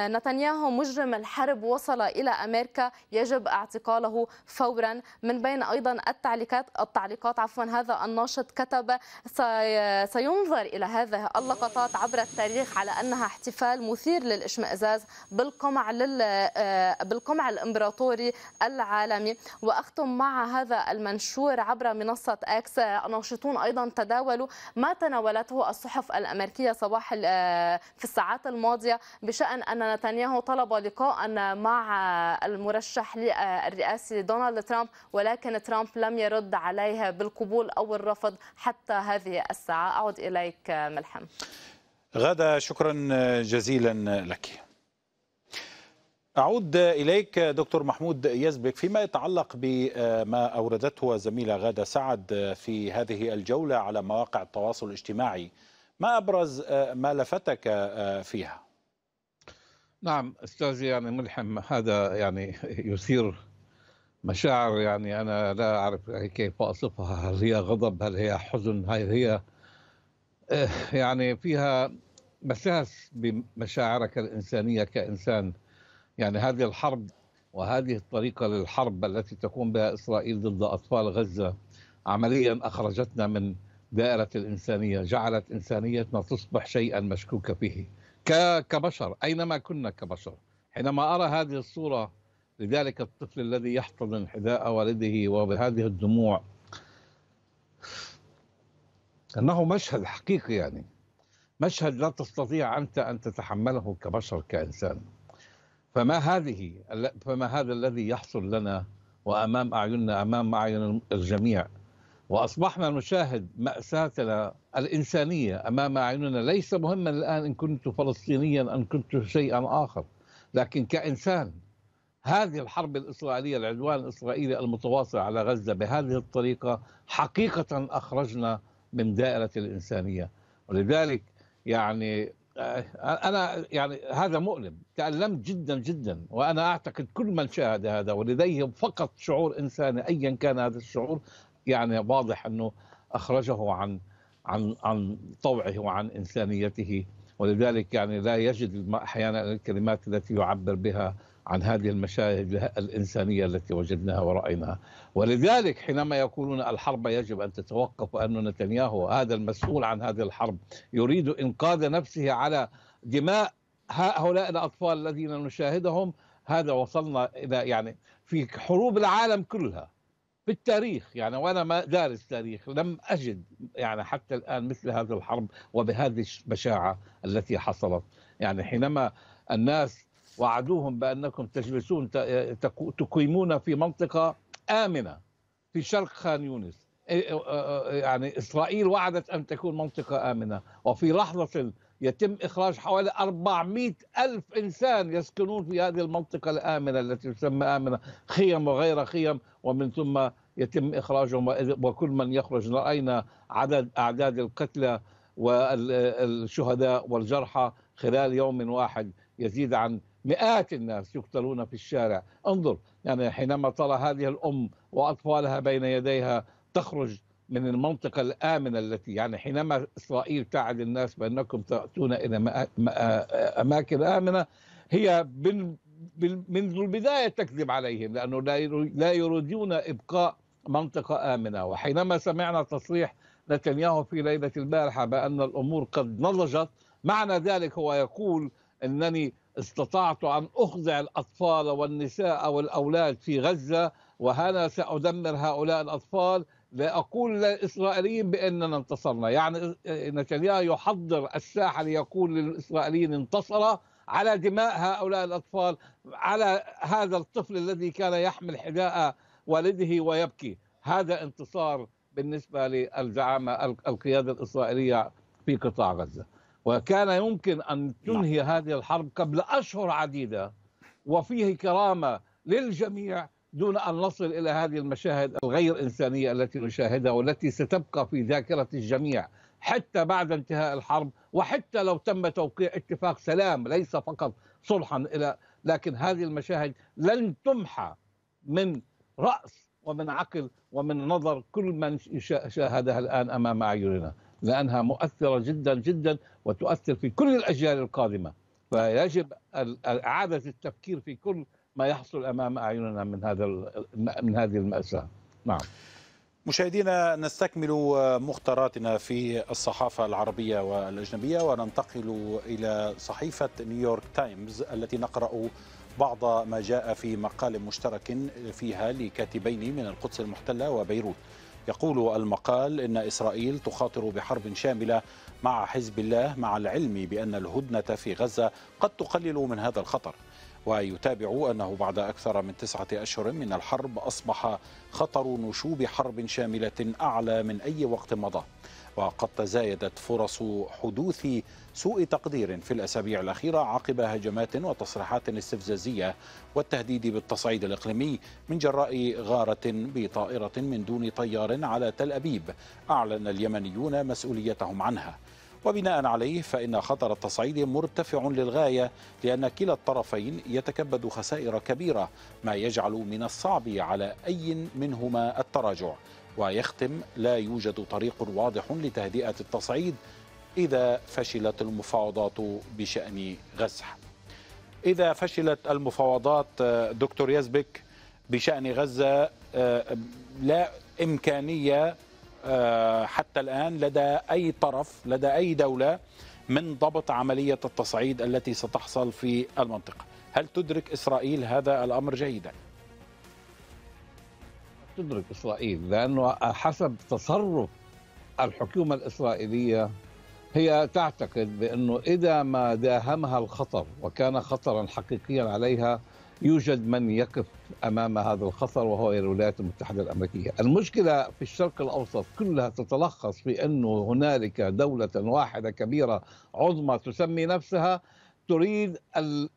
نتنياهو مجرم الحرب وصل إلى أمريكا يجب اعتقاله فورا من بين أيضا التعليقات التعليقات عفوا هذا الناشط كتب سينظر إلى هذه اللقطات عبر التاريخ على أنها احتفال مثير للإشمئزاز بالقمع لل بالقمع الإمبراطوري العالمي واختم مع هذا المنشور عبر منصه اكس ناشطون ايضا تداولوا ما تناولته الصحف الامريكيه صباح في الساعات الماضيه بشان ان نتنياهو طلب لقاء مع المرشح الرئاسي دونالد ترامب ولكن ترامب لم يرد عليه بالقبول او الرفض حتى هذه الساعه اعود اليك ملحم غدا شكرا جزيلا لك أعود إليك دكتور محمود يزبك فيما يتعلق بما أوردته زميلة غادة سعد في هذه الجولة على مواقع التواصل الاجتماعي ما أبرز ما لفتك فيها؟ نعم أستاذ يعني ملحم هذا يعني يثير مشاعر يعني أنا لا أعرف كيف أصفها هل هي غضب هل هي حزن هل هي آه، يعني فيها مساس بمشاعرك الإنسانية كإنسان يعني هذه الحرب وهذه الطريقة للحرب التي تقوم بها إسرائيل ضد أطفال غزة عمليا أخرجتنا من دائرة الإنسانية جعلت إنسانيتنا تصبح شيئا مشكوك فيه كبشر أينما كنا كبشر حينما أرى هذه الصورة لذلك الطفل الذي يحتضن حذاء والده وبهذه الدموع أنه مشهد حقيقي يعني مشهد لا تستطيع أنت أن تتحمله كبشر كإنسان فما هذه فما هذا الذي يحصل لنا وامام اعيننا امام اعين الجميع واصبحنا نشاهد ماساتنا الانسانيه امام اعيننا ليس مهما الان ان كنت فلسطينيا ان كنت شيئا اخر لكن كانسان هذه الحرب الاسرائيليه العدوان الاسرائيلي المتواصل على غزه بهذه الطريقه حقيقه اخرجنا من دائره الانسانيه ولذلك يعني آه، انا يعني هذا مؤلم تالمت جدا جدا وانا اعتقد كل من شاهد هذا ولديه فقط شعور انساني ايا كان هذا الشعور يعني واضح انه اخرجه عن عن عن طوعه وعن انسانيته ولذلك يعني لا يجد احيانا الكلمات التي يعبر بها عن هذه المشاهد الإنسانية التي وجدناها ورأيناها ولذلك حينما يقولون الحرب يجب أن تتوقف وأن نتنياهو هذا المسؤول عن هذه الحرب يريد إنقاذ نفسه على دماء هؤلاء الأطفال الذين نشاهدهم هذا وصلنا إلى يعني في حروب العالم كلها في التاريخ يعني وانا ما دارس تاريخ لم اجد يعني حتى الان مثل هذه الحرب وبهذه البشاعه التي حصلت يعني حينما الناس وعدوهم بأنكم تجلسون تقيمون في منطقة آمنة في شرق خان يونس إيه، إيه، إيه، يعني إسرائيل وعدت أن تكون منطقة آمنة وفي لحظة يتم إخراج حوالي 400 ألف إنسان يسكنون في هذه المنطقة الآمنة التي تسمى آمنة خيم وغير خيم ومن ثم يتم إخراجهم وكل من يخرج رأينا عدد أعداد القتلى والشهداء والجرحى خلال يوم واحد يزيد عن مئات الناس يقتلون في الشارع انظر يعني حينما ترى هذه الأم وأطفالها بين يديها تخرج من المنطقة الآمنة التي يعني حينما إسرائيل تعد الناس بأنكم تأتون إلى أماكن آمنة هي منذ البداية تكذب عليهم لأنه لا يريدون إبقاء منطقة آمنة وحينما سمعنا تصريح نتنياهو في ليلة البارحة بأن الأمور قد نضجت معنى ذلك هو يقول أنني استطعت أن أخضع الأطفال والنساء والأولاد في غزة وهنا سأدمر هؤلاء الأطفال لأقول للإسرائيليين بأننا انتصرنا يعني نتنياهو يحضر الساحة ليقول للإسرائيليين انتصر على دماء هؤلاء الأطفال على هذا الطفل الذي كان يحمل حذاء والده ويبكي هذا انتصار بالنسبة للزعامة القيادة الإسرائيلية في قطاع غزة وكان يمكن أن نعم. تنهي هذه الحرب قبل أشهر عديدة وفيه كرامة للجميع دون أن نصل إلى هذه المشاهد الغير إنسانية التي نشاهدها والتي ستبقى في ذاكرة الجميع حتى بعد انتهاء الحرب وحتى لو تم توقيع اتفاق سلام ليس فقط صلحا إلى لكن هذه المشاهد لن تمحى من رأس ومن عقل ومن نظر كل من شاهدها الآن أمام أعيننا لأنها مؤثرة جدا جدا وتؤثر في كل الأجيال القادمة فيجب إعادة التفكير في كل ما يحصل أمام أعيننا من هذا من هذه المأساة نعم مشاهدينا نستكمل مختاراتنا في الصحافة العربية والأجنبية وننتقل إلى صحيفة نيويورك تايمز التي نقرأ بعض ما جاء في مقال مشترك فيها لكاتبين من القدس المحتلة وبيروت يقول المقال إن إسرائيل تخاطر بحرب شاملة مع حزب الله مع العلم بأن الهدنة في غزة قد تقلل من هذا الخطر ويتابع أنه بعد أكثر من تسعة أشهر من الحرب أصبح خطر نشوب حرب شاملة أعلى من أي وقت مضى وقد تزايدت فرص حدوث سوء تقدير في الأسابيع الأخيرة عقب هجمات وتصريحات استفزازية والتهديد بالتصعيد الإقليمي من جراء غارة بطائرة من دون طيار على تل أبيب أعلن اليمنيون مسؤوليتهم عنها وبناء عليه فإن خطر التصعيد مرتفع للغاية لأن كلا الطرفين يتكبد خسائر كبيرة ما يجعل من الصعب على أي منهما التراجع ويختم لا يوجد طريق واضح لتهدئة التصعيد إذا فشلت المفاوضات بشأن غزة إذا فشلت المفاوضات دكتور يزبك بشأن غزة آه، لا إمكانية آه، حتى الآن لدى أي طرف لدى أي دولة من ضبط عملية التصعيد التي ستحصل في المنطقة هل تدرك إسرائيل هذا الأمر جيداً؟ تدرك اسرائيل لانه حسب تصرف الحكومه الاسرائيليه هي تعتقد بانه اذا ما داهمها الخطر وكان خطرا حقيقيا عليها يوجد من يقف امام هذا الخطر وهو الولايات المتحده الامريكيه، المشكله في الشرق الاوسط كلها تتلخص في انه هنالك دوله واحده كبيره عظمى تسمي نفسها تريد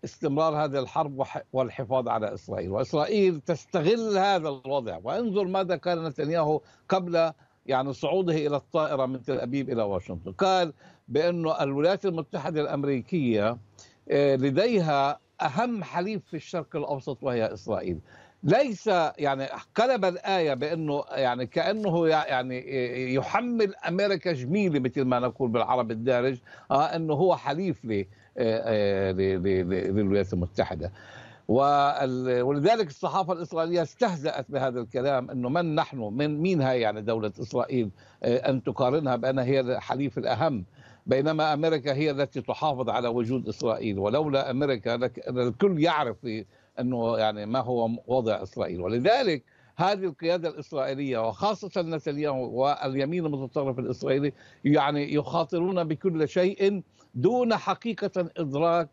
استمرار هذه الحرب والحفاظ على اسرائيل، واسرائيل تستغل هذا الوضع، وانظر ماذا قال نتنياهو قبل يعني صعوده الى الطائره من تل ابيب الى واشنطن، قال بانه الولايات المتحده الامريكيه آه، لديها اهم حليف في الشرق الاوسط وهي اسرائيل. ليس يعني قلب الايه بانه يعني كانه يعني آه، يحمل امريكا جميله مثل ما نقول بالعربي الدارج آه انه هو حليف لي للولايات آه، آه، المتحدة ولذلك الصحافة الإسرائيلية استهزأت بهذا الكلام أنه من نحن من مين هي يعني دولة إسرائيل آه، أن تقارنها بأنها هي الحليف الأهم بينما أمريكا هي التي تحافظ على وجود إسرائيل ولولا أمريكا الكل يعرف أنه يعني ما هو وضع إسرائيل ولذلك هذه القيادة الإسرائيلية وخاصة نتنياهو واليمين المتطرف الإسرائيلي يعني يخاطرون بكل شيء دون حقيقة إدراك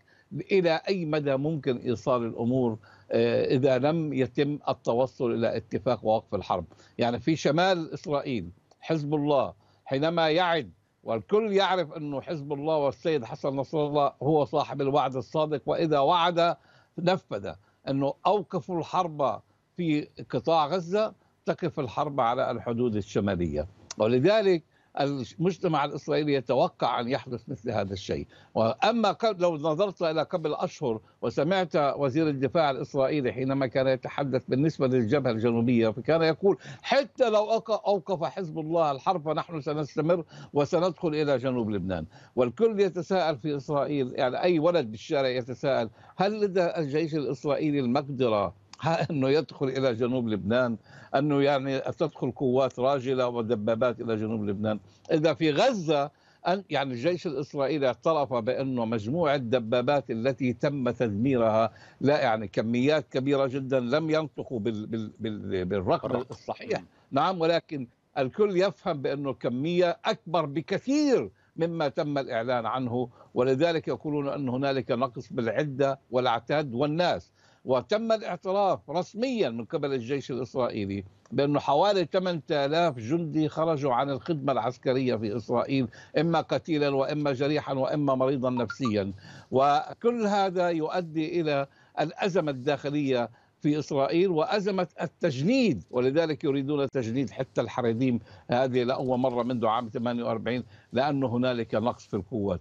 إلى أي مدى ممكن إيصال الأمور آه، إذا لم يتم التوصل إلى اتفاق ووقف الحرب يعني في شمال إسرائيل حزب الله حينما يعد والكل يعرف أنه حزب الله والسيد حسن نصر الله هو صاحب الوعد الصادق وإذا وعد نفذ أنه أوقفوا الحرب في قطاع غزة تقف الحرب على الحدود الشمالية ولذلك المجتمع الإسرائيلي يتوقع أن يحدث مثل هذا الشيء وأما لو نظرت إلى قبل أشهر وسمعت وزير الدفاع الإسرائيلي حينما كان يتحدث بالنسبة للجبهة الجنوبية فكان يقول حتى لو أوقف حزب الله الحرب فنحن سنستمر وسندخل إلى جنوب لبنان والكل يتساءل في إسرائيل يعني أي ولد بالشارع يتساءل هل لدى الجيش الإسرائيلي المقدرة انه يدخل الى جنوب لبنان انه يعني تدخل قوات راجله ودبابات الى جنوب لبنان اذا في غزه أن يعني الجيش الإسرائيلي اعترف بأنه مجموعة الدبابات التي تم تدميرها لا يعني كميات كبيرة جدا لم ينطقوا بالرقم الصحيح نعم ولكن الكل يفهم بأنه الكمية أكبر بكثير مما تم الإعلان عنه ولذلك يقولون أن هنالك نقص بالعدة والعتاد والناس وتم الاعتراف رسميا من قبل الجيش الإسرائيلي بأنه حوالي 8000 جندي خرجوا عن الخدمة العسكرية في إسرائيل إما قتيلا وإما جريحا وإما مريضا نفسيا وكل هذا يؤدي إلى الأزمة الداخلية في إسرائيل وأزمة التجنيد ولذلك يريدون تجنيد حتى الحريديم هذه لأول مرة منذ عام 48 لانه هنالك نقص في القوات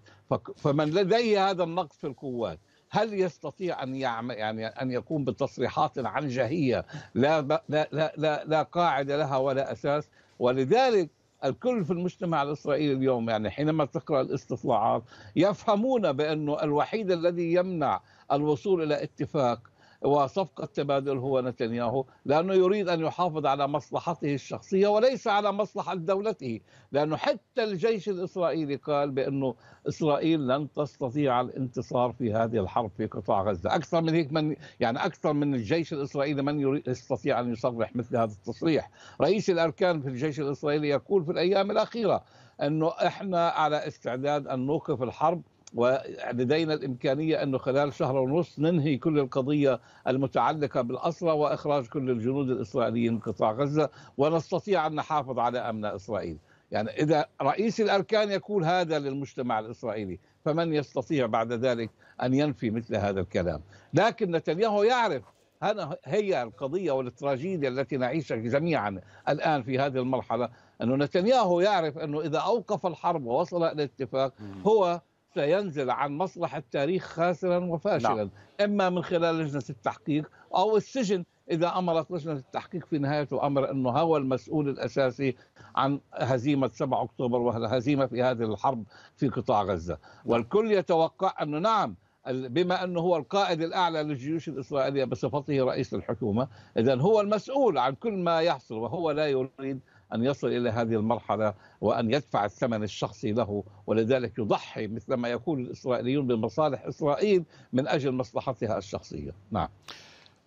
فمن لديه هذا النقص في القوات هل يستطيع ان يعمل يعني ان يقوم بتصريحات عنجهيه لا لا لا لا, لا قاعده لها ولا اساس ولذلك الكل في المجتمع الاسرائيلي اليوم يعني حينما تقرا الاستطلاعات يفهمون بانه الوحيد الذي يمنع الوصول الى اتفاق وصفقة تبادل هو نتنياهو لأنه يريد أن يحافظ على مصلحته الشخصية وليس على مصلحة دولته لأنه حتى الجيش الإسرائيلي قال بأنه إسرائيل لن تستطيع الانتصار في هذه الحرب في قطاع غزة أكثر من هيك من يعني أكثر من الجيش الإسرائيلي من يستطيع أن يصرح مثل هذا التصريح رئيس الأركان في الجيش الإسرائيلي يقول في الأيام الأخيرة أنه إحنا على استعداد أن نوقف الحرب ولدينا الإمكانية أنه خلال شهر ونص ننهي كل القضية المتعلقة بالأسرى وإخراج كل الجنود الإسرائيليين من قطاع غزة ونستطيع أن نحافظ على أمن إسرائيل يعني إذا رئيس الأركان يقول هذا للمجتمع الإسرائيلي فمن يستطيع بعد ذلك أن ينفي مثل هذا الكلام لكن نتنياهو يعرف هنا هي القضية والتراجيديا التي نعيشها جميعا الآن في هذه المرحلة أنه نتنياهو يعرف أنه إذا أوقف الحرب ووصل إلى اتفاق هو سينزل عن مصلحة التاريخ خاسرا وفاشلا نعم. إما من خلال لجنة التحقيق أو السجن إذا أمرت لجنة التحقيق في نهاية الأمر أنه هو المسؤول الأساسي عن هزيمة 7 أكتوبر وهزيمة في هذه الحرب في قطاع غزة نعم. والكل يتوقع أنه نعم بما انه هو القائد الاعلى للجيوش الاسرائيليه بصفته رئيس الحكومه، اذا هو المسؤول عن كل ما يحصل وهو لا يريد أن يصل إلى هذه المرحلة وأن يدفع الثمن الشخصي له ولذلك يضحي مثلما يقول الإسرائيليون بمصالح إسرائيل من أجل مصلحتها الشخصية نعم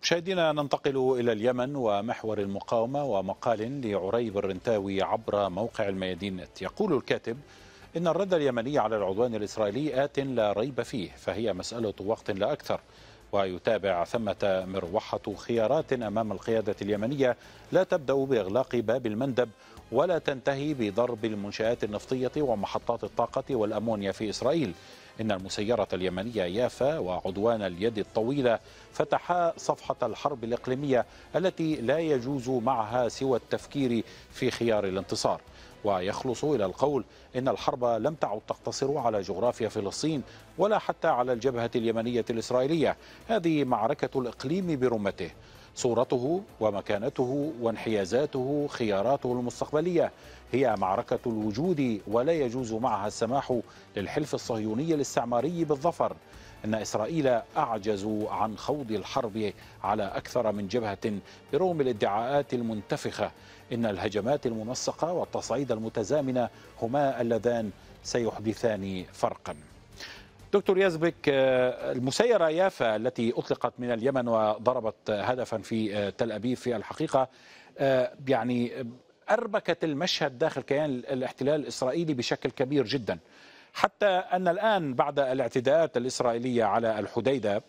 مشاهدينا ننتقل إلى اليمن ومحور المقاومة ومقال لعريب الرنتاوي عبر موقع الميادين يقول الكاتب إن الرد اليمني على العدوان الإسرائيلي آت لا ريب فيه فهي مسألة وقت لا أكثر ويتابع ثمة مروحة خيارات أمام القيادة اليمنية لا تبدأ بإغلاق باب المندب ولا تنتهي بضرب المنشآت النفطية ومحطات الطاقة والأمونيا في إسرائيل إن المسيرة اليمنية يافا وعدوان اليد الطويلة فتحا صفحة الحرب الإقليمية التي لا يجوز معها سوى التفكير في خيار الانتصار ويخلص إلى القول إن الحرب لم تعد تقتصر على جغرافيا فلسطين ولا حتى على الجبهة اليمنية الإسرائيلية هذه معركة الإقليم برمته صورته ومكانته وانحيازاته خياراته المستقبليه هي معركه الوجود ولا يجوز معها السماح للحلف الصهيوني الاستعماري بالظفر ان اسرائيل أعجز عن خوض الحرب على اكثر من جبهه برغم الادعاءات المنتفخه إن الهجمات المنسقة والتصعيد المتزامنة هما اللذان سيحدثان فرقا دكتور يزبك آه، المسيرة يافا التي أطلقت من اليمن وضربت هدفا في آه، تل أبيب في الحقيقة آه، يعني أربكت المشهد داخل كيان الاحتلال الإسرائيلي بشكل كبير جدا حتى أن الآن بعد الاعتداءات الإسرائيلية على الحديدة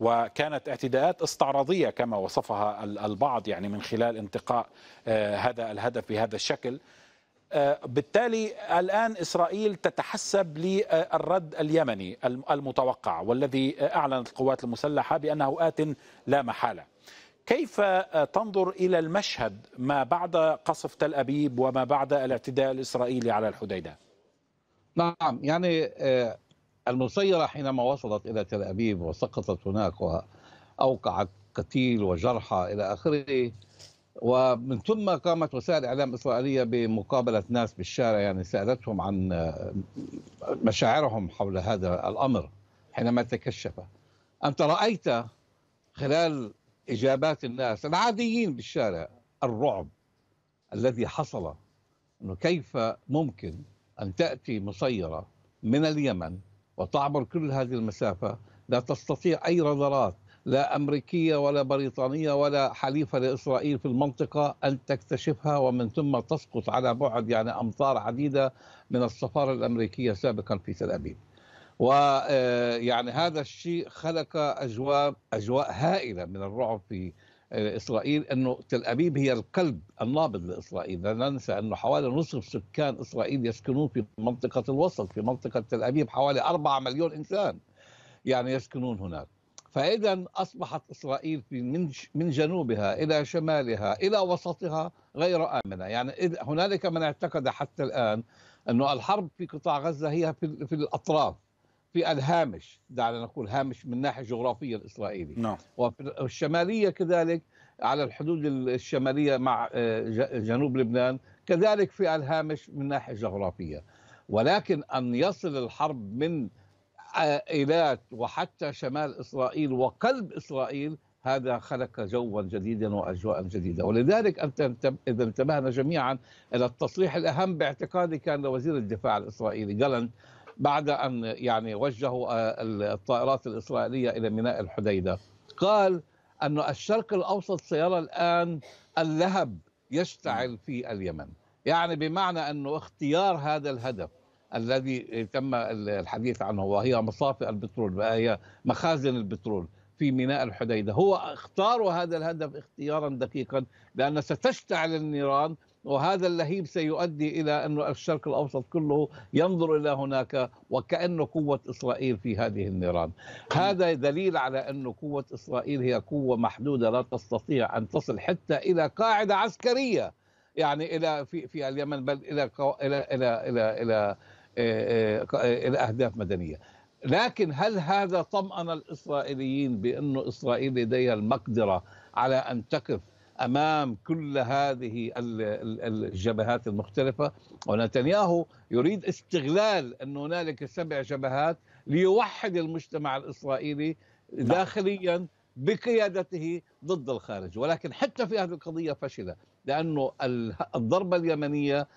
وكانت اعتداءات استعراضية كما وصفها البعض يعني من خلال انتقاء آه، هذا الهدف بهذا الشكل آه، بالتالي الآن إسرائيل تتحسب للرد اليمني المتوقع والذي أعلنت القوات المسلحة بأنه آت لا محالة كيف آه، تنظر إلى المشهد ما بعد قصف تل أبيب وما بعد الاعتداء الإسرائيلي على الحديدة؟ نعم يعني المسيرة حينما وصلت إلى تل أبيب وسقطت هناك وأوقعت قتيل وجرحى إلى آخره ومن ثم قامت وسائل الإعلام الإسرائيلية بمقابلة ناس بالشارع يعني سألتهم عن مشاعرهم حول هذا الأمر حينما تكشف أنت رأيت خلال إجابات الناس العاديين بالشارع الرعب الذي حصل أنه كيف ممكن أن تأتي مسيرة من اليمن وتعبر كل هذه المسافة لا تستطيع أي رادارات لا أمريكية ولا بريطانية ولا حليفة لإسرائيل في المنطقة أن تكتشفها ومن ثم تسقط على بعد يعني أمتار عديدة من السفارة الأمريكية سابقا في تل أبيب ويعني آه، هذا الشيء خلق أجواء أجواء هائلة من الرعب في اسرائيل انه تل ابيب هي القلب النابض لاسرائيل، لا ننسى انه حوالي نصف سكان اسرائيل يسكنون في منطقه الوسط، في منطقه تل ابيب حوالي 4 مليون انسان يعني يسكنون هناك. فاذا اصبحت اسرائيل في من من جنوبها الى شمالها الى وسطها غير امنه، يعني هنالك من اعتقد حتى الان انه الحرب في قطاع غزه هي في, في الاطراف في الهامش دعنا نقول هامش من ناحية جغرافية الإسرائيلي نعم. والشمالية كذلك على الحدود الشمالية مع آه، جنوب لبنان كذلك في الهامش من ناحية جغرافية ولكن أن يصل الحرب من آه، إيلات وحتى شمال إسرائيل وقلب إسرائيل هذا خلق جوا جديدا واجواء جديده ولذلك انت اذا انتبهنا جميعا الى التصريح الاهم باعتقادي كان لوزير الدفاع الاسرائيلي جالنت بعد أن يعني وجهوا آه، الطائرات الإسرائيلية إلى ميناء الحديدة قال أن الشرق الأوسط سيرى الآن اللهب يشتعل في اليمن يعني بمعنى أنه اختيار هذا الهدف الذي تم الحديث عنه وهي مصافي البترول وهي مخازن البترول في ميناء الحديده، هو اختاروا هذا الهدف اختيارا دقيقا لان ستشتعل النيران وهذا اللهيب سيؤدي الى انه الشرق الاوسط كله ينظر الى هناك وكانه قوه اسرائيل في هذه النيران. هذا دليل على انه قوه اسرائيل هي قوه محدوده لا تستطيع ان تصل حتى الى قاعده عسكريه يعني الى في في اليمن بل الى الى الى الى الى, إلى اهداف مدنيه. لكن هل هذا طمأن الاسرائيليين بانه اسرائيل لديها المقدره على ان تقف امام كل هذه الجبهات المختلفه ونتنياهو يريد استغلال ان هنالك سبع جبهات ليوحد المجتمع الاسرائيلي نعم. داخليا بقيادته ضد الخارج ولكن حتى في هذه القضيه فشل لانه الضربه اليمنيه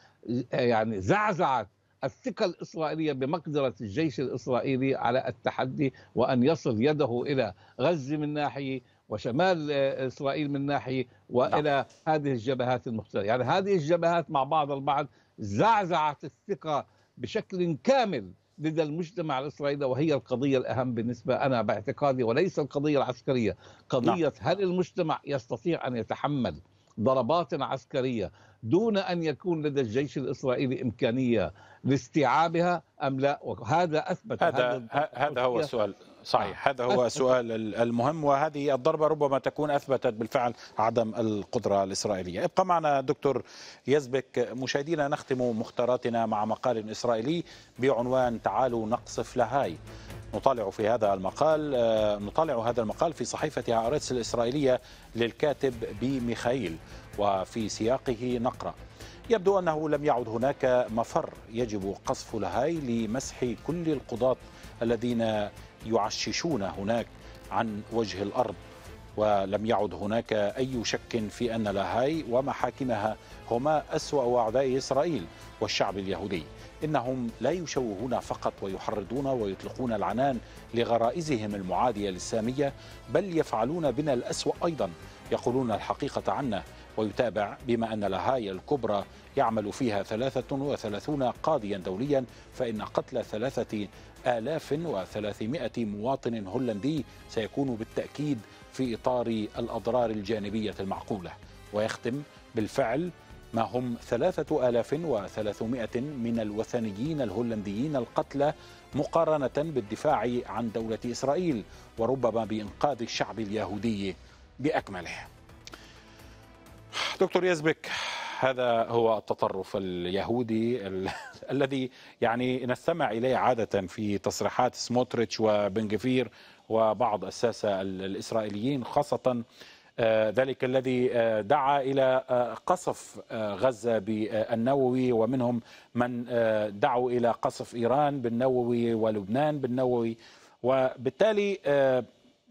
يعني زعزعت الثقة الإسرائيلية بمقدرة الجيش الإسرائيلي على التحدي وأن يصل يده إلى غزة من ناحية وشمال إسرائيل من ناحية نعم. وإلى هذه الجبهات المختلفة يعني هذه الجبهات مع بعض البعض زعزعت الثقة بشكل كامل لدى المجتمع الإسرائيلي وهي القضية الأهم بالنسبة أنا باعتقادي وليس القضية العسكرية قضية نعم. هل المجتمع يستطيع أن يتحمل ضربات عسكرية دون أن يكون لدى الجيش الإسرائيلي إمكانية لاستيعابها أم لا وهذا أثبت هذا, هذا, هذا هو السؤال صحيح آه. هذا هو السؤال المهم وهذه الضربة ربما تكون أثبتت بالفعل عدم القدرة الإسرائيلية ابقى معنا دكتور يزبك مشاهدينا نختم مختاراتنا مع مقال إسرائيلي بعنوان تعالوا نقصف لهاي نطالع في هذا المقال آه، نطالع هذا المقال في صحيفة هارتس الإسرائيلية للكاتب بميخائيل وفي سياقه نقرأ يبدو أنه لم يعد هناك مفر يجب قصف لهاي لمسح كل القضاة الذين يعششون هناك عن وجه الارض ولم يعد هناك اي شك في ان لاهاي ومحاكمها هما اسوا اعداء اسرائيل والشعب اليهودي انهم لا يشوهون فقط ويحرضون ويطلقون العنان لغرائزهم المعاديه للساميه بل يفعلون بنا الاسوا ايضا يقولون الحقيقه عنا ويتابع بما أن لاهاي الكبرى يعمل فيها 33 قاضيا دوليا فإن قتل 3300 مواطن هولندي سيكون بالتأكيد في إطار الأضرار الجانبية المعقولة ويختم بالفعل ما هم 3300 من الوثنيين الهولنديين القتلى مقارنة بالدفاع عن دولة إسرائيل وربما بإنقاذ الشعب اليهودي بأكمله دكتور يزبك هذا هو التطرف اليهودي ال... الذي يعني نستمع اليه عاده في تصريحات سموتريتش وبنجفير وبعض الساسه الاسرائيليين خاصه آه، ذلك الذي آه، دعا الى آه، قصف غزه بالنووي ومنهم من دعوا الى قصف ايران بالنووي ولبنان بالنووي وبالتالي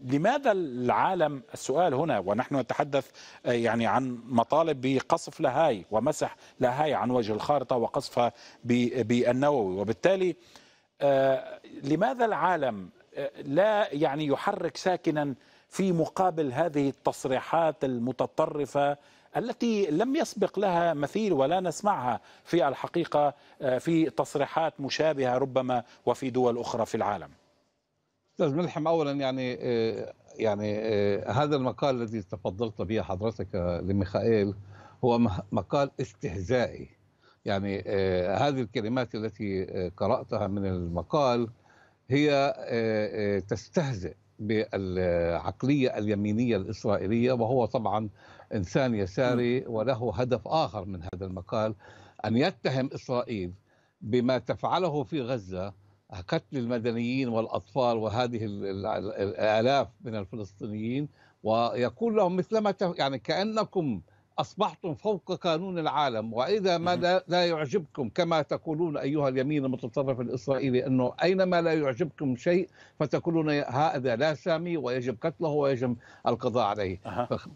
لماذا العالم السؤال هنا ونحن نتحدث آه، يعني عن مطالب بقصف لاهاي ومسح لاهاي عن وجه الخارطة وقصفها بالنووي وبالتالي آه، لماذا العالم آه، لا يعني يحرك ساكنا في مقابل هذه التصريحات المتطرفة التي لم يسبق لها مثيل ولا نسمعها في الحقيقة في تصريحات مشابهة ربما وفي دول أخرى في العالم استاذ ملحم اولا يعني آه، يعني آه، هذا المقال الذي تفضلت به حضرتك آه، لميخائيل هو مقال استهزائي يعني هذه الكلمات التي قراتها من المقال هي تستهزئ بالعقليه اليمينيه الاسرائيليه وهو طبعا انسان يساري نعم. وله هدف اخر من هذا المقال ان يتهم اسرائيل بما تفعله في غزه قتل المدنيين والأطفال وهذه الآلاف من الفلسطينيين ويقول لهم مثلما يعني كأنكم أصبحتم فوق قانون العالم وإذا ما لا, يعجبكم كما تقولون أيها اليمين المتطرف الإسرائيلي أنه أينما لا يعجبكم شيء فتقولون هذا لا سامي ويجب قتله ويجب القضاء عليه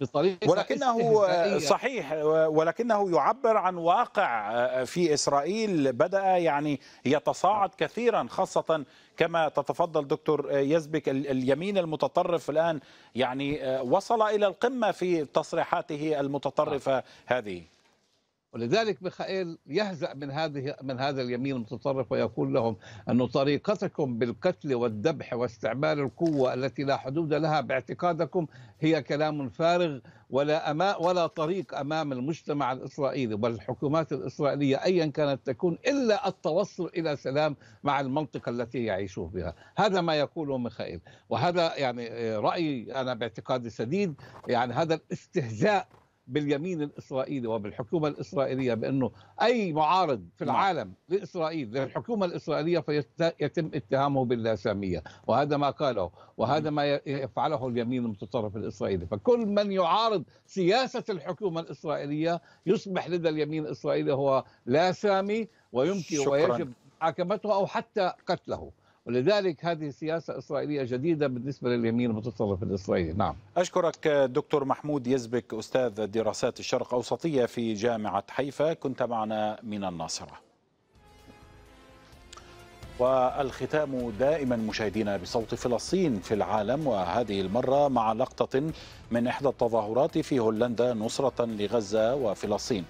بطريقة ولكنه صحيح ولكنه يعبر عن واقع آه، في إسرائيل بدأ يعني يتصاعد كثيرا خاصة كما تتفضل دكتور يزبك اليمين المتطرف الآن يعني آه، وصل إلى القمة في تصريحاته المتطرفة هذه ولذلك ميخائيل يهزأ من هذه من هذا اليمين المتطرف ويقول لهم أن طريقتكم بالقتل والذبح واستعمال القوة التي لا حدود لها باعتقادكم هي كلام فارغ ولا أما ولا طريق أمام المجتمع الإسرائيلي والحكومات الإسرائيلية أيا كانت تكون إلا التوصل إلى سلام مع المنطقة التي يعيشون بها هذا ما يقوله ميخائيل وهذا يعني آه، رأيي أنا باعتقادي سديد يعني هذا الاستهزاء باليمين الاسرائيلي وبالحكومه الاسرائيليه بانه اي معارض في نعم. العالم لاسرائيل للحكومه الاسرائيليه فيتم اتهامه باللاساميه وهذا ما قاله وهذا نعم. ما يفعله اليمين المتطرف الاسرائيلي فكل من يعارض سياسه الحكومه الاسرائيليه يصبح لدى اليمين الاسرائيلي هو لاسامي ويمكن شكرا. ويجب محاكمته او حتى قتله ولذلك هذه سياسة إسرائيلية جديدة بالنسبة لليمين المتطرف الإسرائيلي نعم أشكرك دكتور محمود يزبك أستاذ دراسات الشرق أوسطية في جامعة حيفا كنت معنا من الناصرة والختام دائما مشاهدينا بصوت فلسطين في العالم وهذه المرة مع لقطة من إحدى التظاهرات في هولندا نصرة لغزة وفلسطين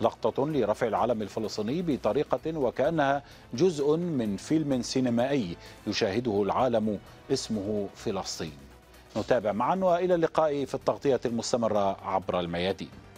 لقطة لرفع العلم الفلسطيني بطريقة وكأنها جزء من فيلم سينمائي يشاهده العالم اسمه فلسطين نتابع معا وإلى اللقاء في التغطية المستمرة عبر الميادين